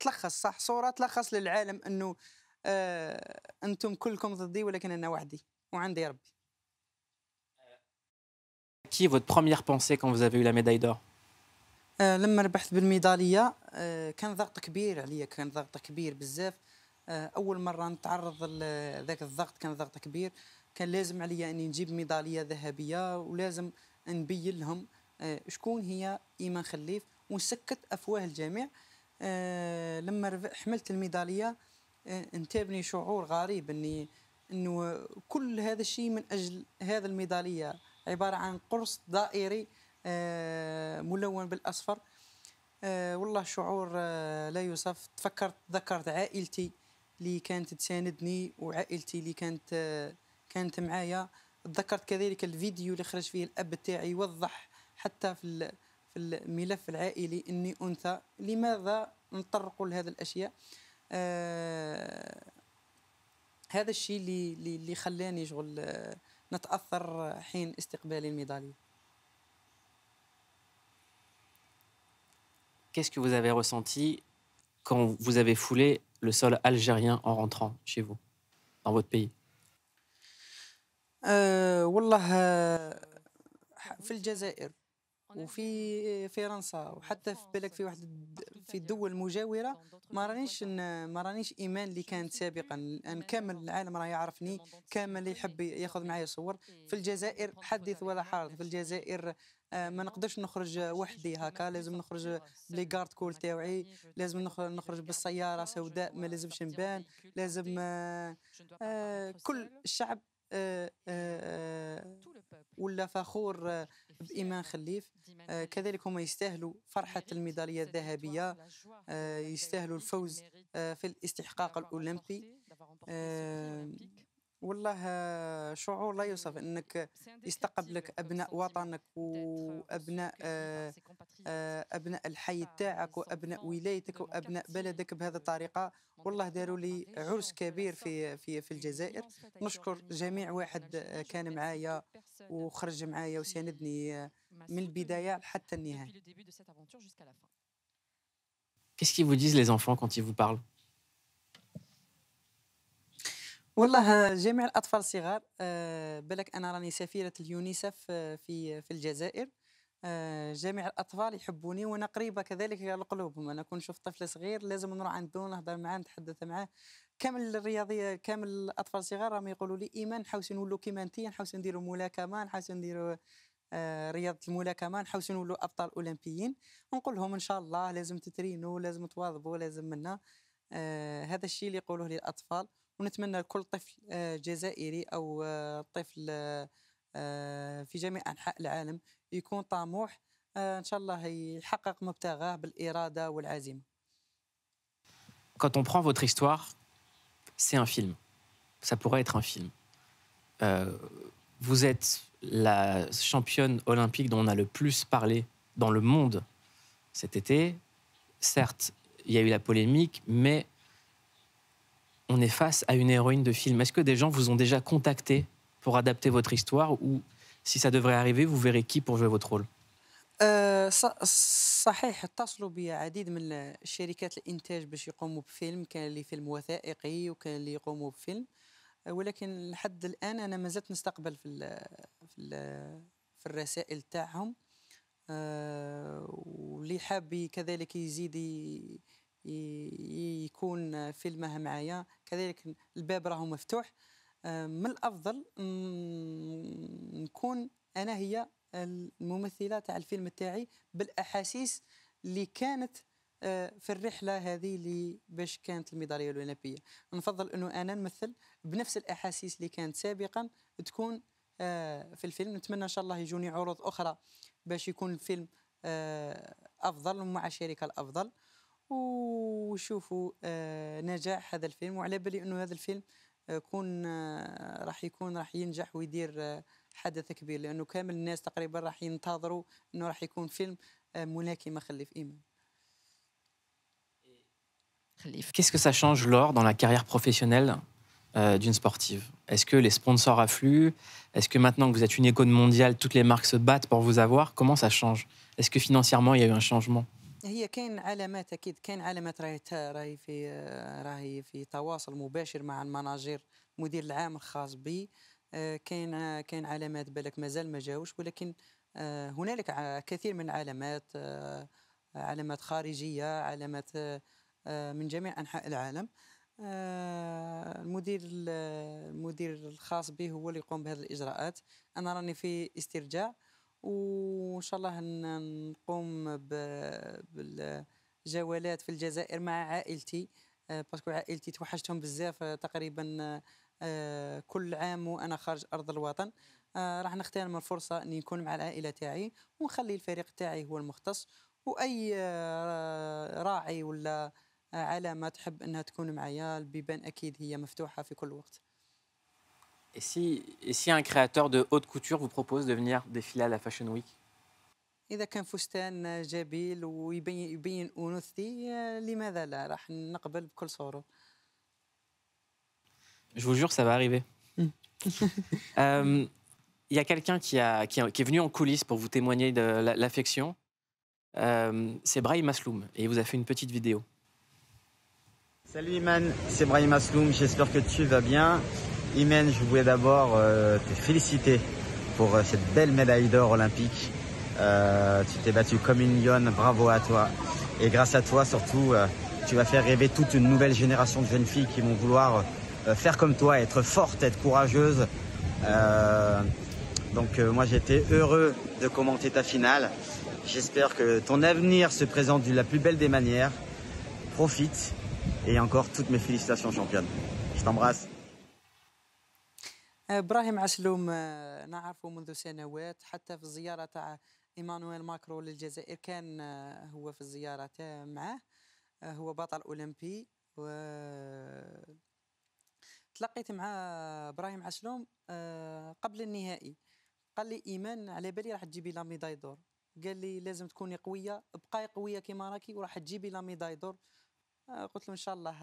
تلخص صح صوره تلخص للعالم انه آه انتم كلكم ضدي ولكن انا وحدي وعندي ربي كي فوت بروميير بونسي كون quand vous لا ميداي دور لما ربحت بالميداليه آه، كان ضغط كبير عليا كان ضغط كبير بزاف آه، اول مره نتعرض لذاك الضغط كان ضغط كبير كان لازم عليا اني نجيب ميداليه ذهبيه ولازم نبين لهم شكون هي ايمان خليف ونسكت افواه الجميع آه لما حملت الميداليه آه انتابني شعور غريب اني انه كل هذا الشيء من اجل هذا الميداليه عباره عن قرص دائري آه ملون بالاصفر آه والله شعور آه لا يوصف تفكرت ذكرت عائلتي اللي كانت تساندني وعائلتي اللي كانت آه كانت معايا تذكرت كذلك الفيديو اللي خرج فيه الاب تاعي يوضح حتى في الملف العائلي اني انثى لماذا نطرق لهذه الاشياء آه هذا الشيء اللي اللي خلاني شغل آه، نتاثر حين استقبال الميداليه Qu'est-ce que vous avez ressenti quand vous avez foulé le sol algérien en rentrant chez vous, dans votre pays euh, والله آه، في الجزائر وفي فرنسا وحتى في بالك في واحد في الدول المجاوره ما رانيش ما رانيش ايمان اللي كانت سابقا الان كامل العالم راه يعرفني كامل اللي يحب ياخذ معايا صور في الجزائر حدث ولا حرج في الجزائر آه، ما نقدرش نخرج وحدي هكا لازم نخرج بلي كارد كول تاوعي لازم نخرج بالسياره سوداء ما لازمش نبان لازم آه، آه، كل الشعب آه، آه، ولا فخور آه، بإيمان خليف كذلك هم يستاهلوا فرحة الميدالية الذهبية يستاهلوا الفوز في الاستحقاق الأولمبي والله شعور لا يوصف انك يستقبلك ابناء وطنك وابناء آه، ابناء الحي تاعك وابناء ولايتك وابناء بلدك بهذه الطريقه والله داروا لي عرس كبير في في في الجزائر نشكر جميع واحد آه، كان معايا وخرج معايا وساندني آه، من البدايه حتى النهايه Qu'est-ce qu'ils vous disent les enfants quand ils vous parlent والله جميع الاطفال الصغار آه، بالك انا راني سفيره اليونيسف آه، في في الجزائر آه، جميع الاطفال يحبوني وانا قريبه كذلك لقلوبهم انا كون نشوف طفل صغير لازم نروح عنده نهضر معاه نتحدث معاه كامل الرياضيه كامل الاطفال الصغار راهم يقولوا لي ايمان نحوس نولوا كيما انت نحوس نديروا ملاكمه نحوس نديروا رياضه الملاكمه نحوس نولوا ابطال اولمبيين ونقول لهم ان شاء الله لازم تترينوا لازم تواظبوا لازم منا هذا الشيء اللي يقولوه للاطفال ونتمنى لكل طفل جزائري او طفل في جميع انحاء العالم يكون طموح ان شاء الله يحقق مبتغاه بالاراده والعزيمه Quand on prend votre histoire, c'est un film. Ça pourrait être un film. Euh, vous êtes la championne olympique dont on a le plus parlé dans le monde cet été. Certes, il y a eu la polémique, mais on est face à une héroïne de film. Est-ce que des gens vous ont déjà contacté pour adapter votre histoire ou si ça devrait arriver, vous verrez qui pour jouer votre rôle صحيح اتصلوا بي عديد من شركات الانتاج باش يقوموا بفيلم كان لي فيلم وثائقي وكان لي يقوموا بفيلم ولكن لحد الان انا ما زلت نستقبل في ال في, ال في الرسائل تاعهم واللي حاب كذلك يزيد يكون في المها معايا كذلك الباب راهو مفتوح آه، من الافضل نكون انا هي الممثله تاع الفيلم تاعي بالاحاسيس اللي كانت آه، في الرحله هذه اللي باش كانت الميداليه الاولمبيه نفضل انه انا نمثل بنفس الاحاسيس اللي كانت سابقا تكون آه، في الفيلم نتمنى ان شاء الله يجوني عروض اخرى باش يكون الفيلم افضل ومع شركه الافضل نجاح هذا الفيلم وعلى بالي انه هذا الفيلم كون راح يكون راح ينجح ويدير حدث كبير لانه كامل الناس تقريبا راح ينتظروا انه راح يكون فيلم qu'est-ce que ça change lors dans la carrière professionnelle euh, d'une sportive Est-ce que les sponsors affluent Est-ce que maintenant que vous êtes une icône mondiale, toutes les marques se battent pour vous avoir Comment ça change Est-ce que financièrement, il y a eu un changement هي كاين علامات اكيد كاين علامات راهي راهي في راهي في تواصل مباشر مع المناجر المدير العام الخاص بي آه، كاين كاين علامات بالك مازال ما جاوش ولكن آه، هنالك كثير من علامات آه، علامات خارجيه علامات من جميع انحاء العالم المدير المدير الخاص به هو اللي يقوم بهذه الاجراءات انا راني في استرجاع وان شاء الله نقوم بالجولات في الجزائر مع عائلتي آه، باسكو عائلتي توحشتهم بزاف آه، تقريبا آه، كل عام وانا خارج ارض الوطن راح نختار من الفرصه اني نكون مع العائله تاعي ونخلي الفريق تاعي هو المختص واي راعي ولا علامه تحب انها تكون معايا البيبان اكيد هي مفتوحه في كل وقت Et si, un créateur de haute couture vous propose de venir défiler à la Fashion Week لماذا لا راح نقبل بكل Je vous jure, ça va arriver. Euh, il y a quelqu'un qui, est venu en coulisses pour vous témoigner de l'affection. Euh, c'est Brahim Asloum et il vous a fait une petite vidéo. Salut Iman, c'est Brahim Asloum, j'espère que tu vas bien. Imen, je voulais d'abord euh, te féliciter pour euh, cette belle médaille d'or olympique. Euh, tu t'es battue comme une lionne, bravo à toi. Et grâce à toi, surtout, tu vas faire rêver toute une nouvelle génération de jeunes filles qui vont vouloir faire comme toi, être forte, être courageuses. donc moi, j'étais heureux de commenter ta finale. J'espère que ton avenir se présente de la plus belle des manières. Profite et encore toutes mes félicitations championne. Je t'embrasse. ابراهيم عسلوم آه، نعرفه منذ سنوات حتى في الزياره تاع ايمانويل ماكرو للجزائر كان آه، هو في الزياره معه آه، هو بطل اولمبي و تلقيت مع ابراهيم عسلوم قبل النهائي قال لي ايمان على بالي راح تجيبي لا ميداي دور قال لي لازم تكوني قويه ابقاي قويه كيما راكي وراح تجيبي لا ميداي دور قلت له ان شاء الله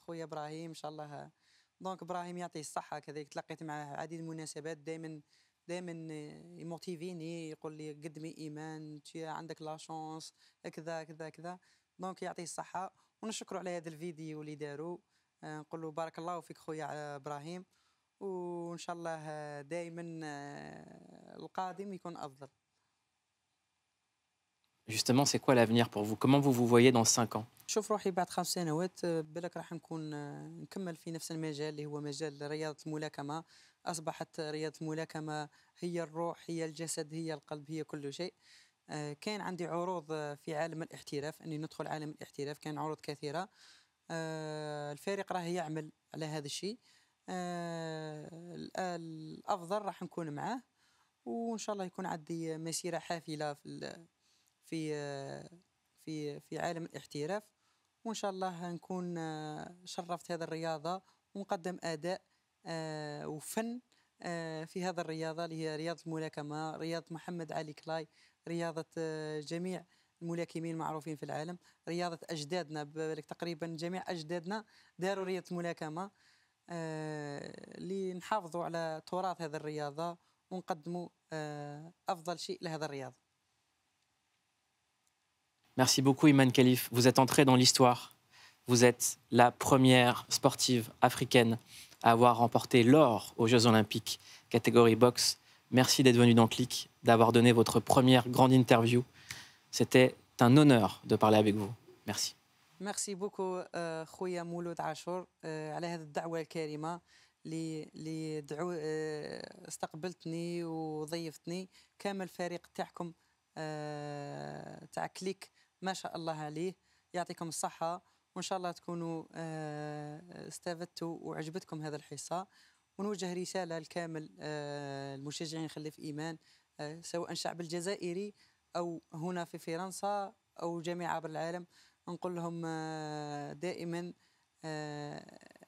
خويا ابراهيم ان شاء الله دونك ابراهيم يعطيه الصحه كذلك تلقيت معه عديد المناسبات دائما دائما يموتيفيني يقول لي قدمي ايمان عندك لا شونس كذا كذا كذا دونك يعطيه الصحه ونشكروا على هذا الفيديو اللي دارو آه، نقول له بارك الله فيك خويا ابراهيم وان شاء الله دائما آه، القادم يكون افضل justement, c'est quoi l'avenir pour vous Comment vous vous voyez dans 5 ans شوف روحي بعد خمس سنوات آه، بالك راح نكون آه، نكمل في نفس المجال اللي هو مجال رياضة الملاكمة أصبحت رياضة الملاكمة هي الروح هي الجسد هي القلب هي كل شيء آه، كان عندي عروض في عالم الاحتراف أني ندخل عالم الاحتراف كان عروض كثيرة الفريق راه يعمل على هذا الشيء الأفضل راح نكون معاه وإن شاء الله يكون عندي مسيرة حافلة في في في في عالم الاحتراف وان شاء الله نكون آه، شرفت هذه الرياضه ونقدم اداء آه، وفن آه، في هذا الرياضة اللي هي رياضة الملاكمة رياضة محمد علي كلاي رياضة جميع الملاكمين المعروفين في العالم رياضة أجدادنا بالك تقريبا جميع أجدادنا داروا رياضة الملاكمة لنحافظوا على تراث هذه الرياضة ونقدموا أفضل شيء لهذا الرياضة Merci beaucoup, Iman Khalif. Vous êtes entrée dans l'histoire. Vous êtes la première sportive africaine à avoir remporté l'or aux Jeux Olympiques, catégorie boxe. Merci d'être venue dans Click, d'avoir donné votre première grande interview. C'était un honneur de parler avec vous. Merci. Merci beaucoup, خويا مولود عاشور على هذه الدعوة الكريمة اللي اللي دعو استقبلتني وضيفتني كامل الفريق تاعكم تاع كليك ما شاء الله عليه يعطيكم الصحة وإن شاء الله تكونوا آه، استفدتوا وعجبتكم هذا الحصة ونوجه رسالة لكامل المشجعين آه، خلف إيمان آه، سواء الشعب الجزائري أو هنا في فرنسا أو جميع عبر العالم نقول لهم دائما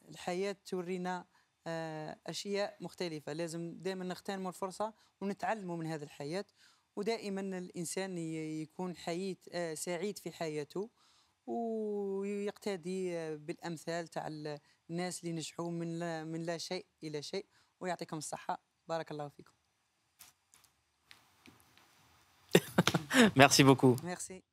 الحياة تورينا أشياء مختلفة لازم دائما نغتنموا الفرصة ونتعلموا من هذه الحياة ودائما الانسان يكون حييت آه، سعيد في حياته ويقتدي بالامثال تاع الناس اللي نجحوا من لا من لا شيء الى شيء ويعطيكم الصحه بارك الله فيكم ميرسي بوكو ميرسي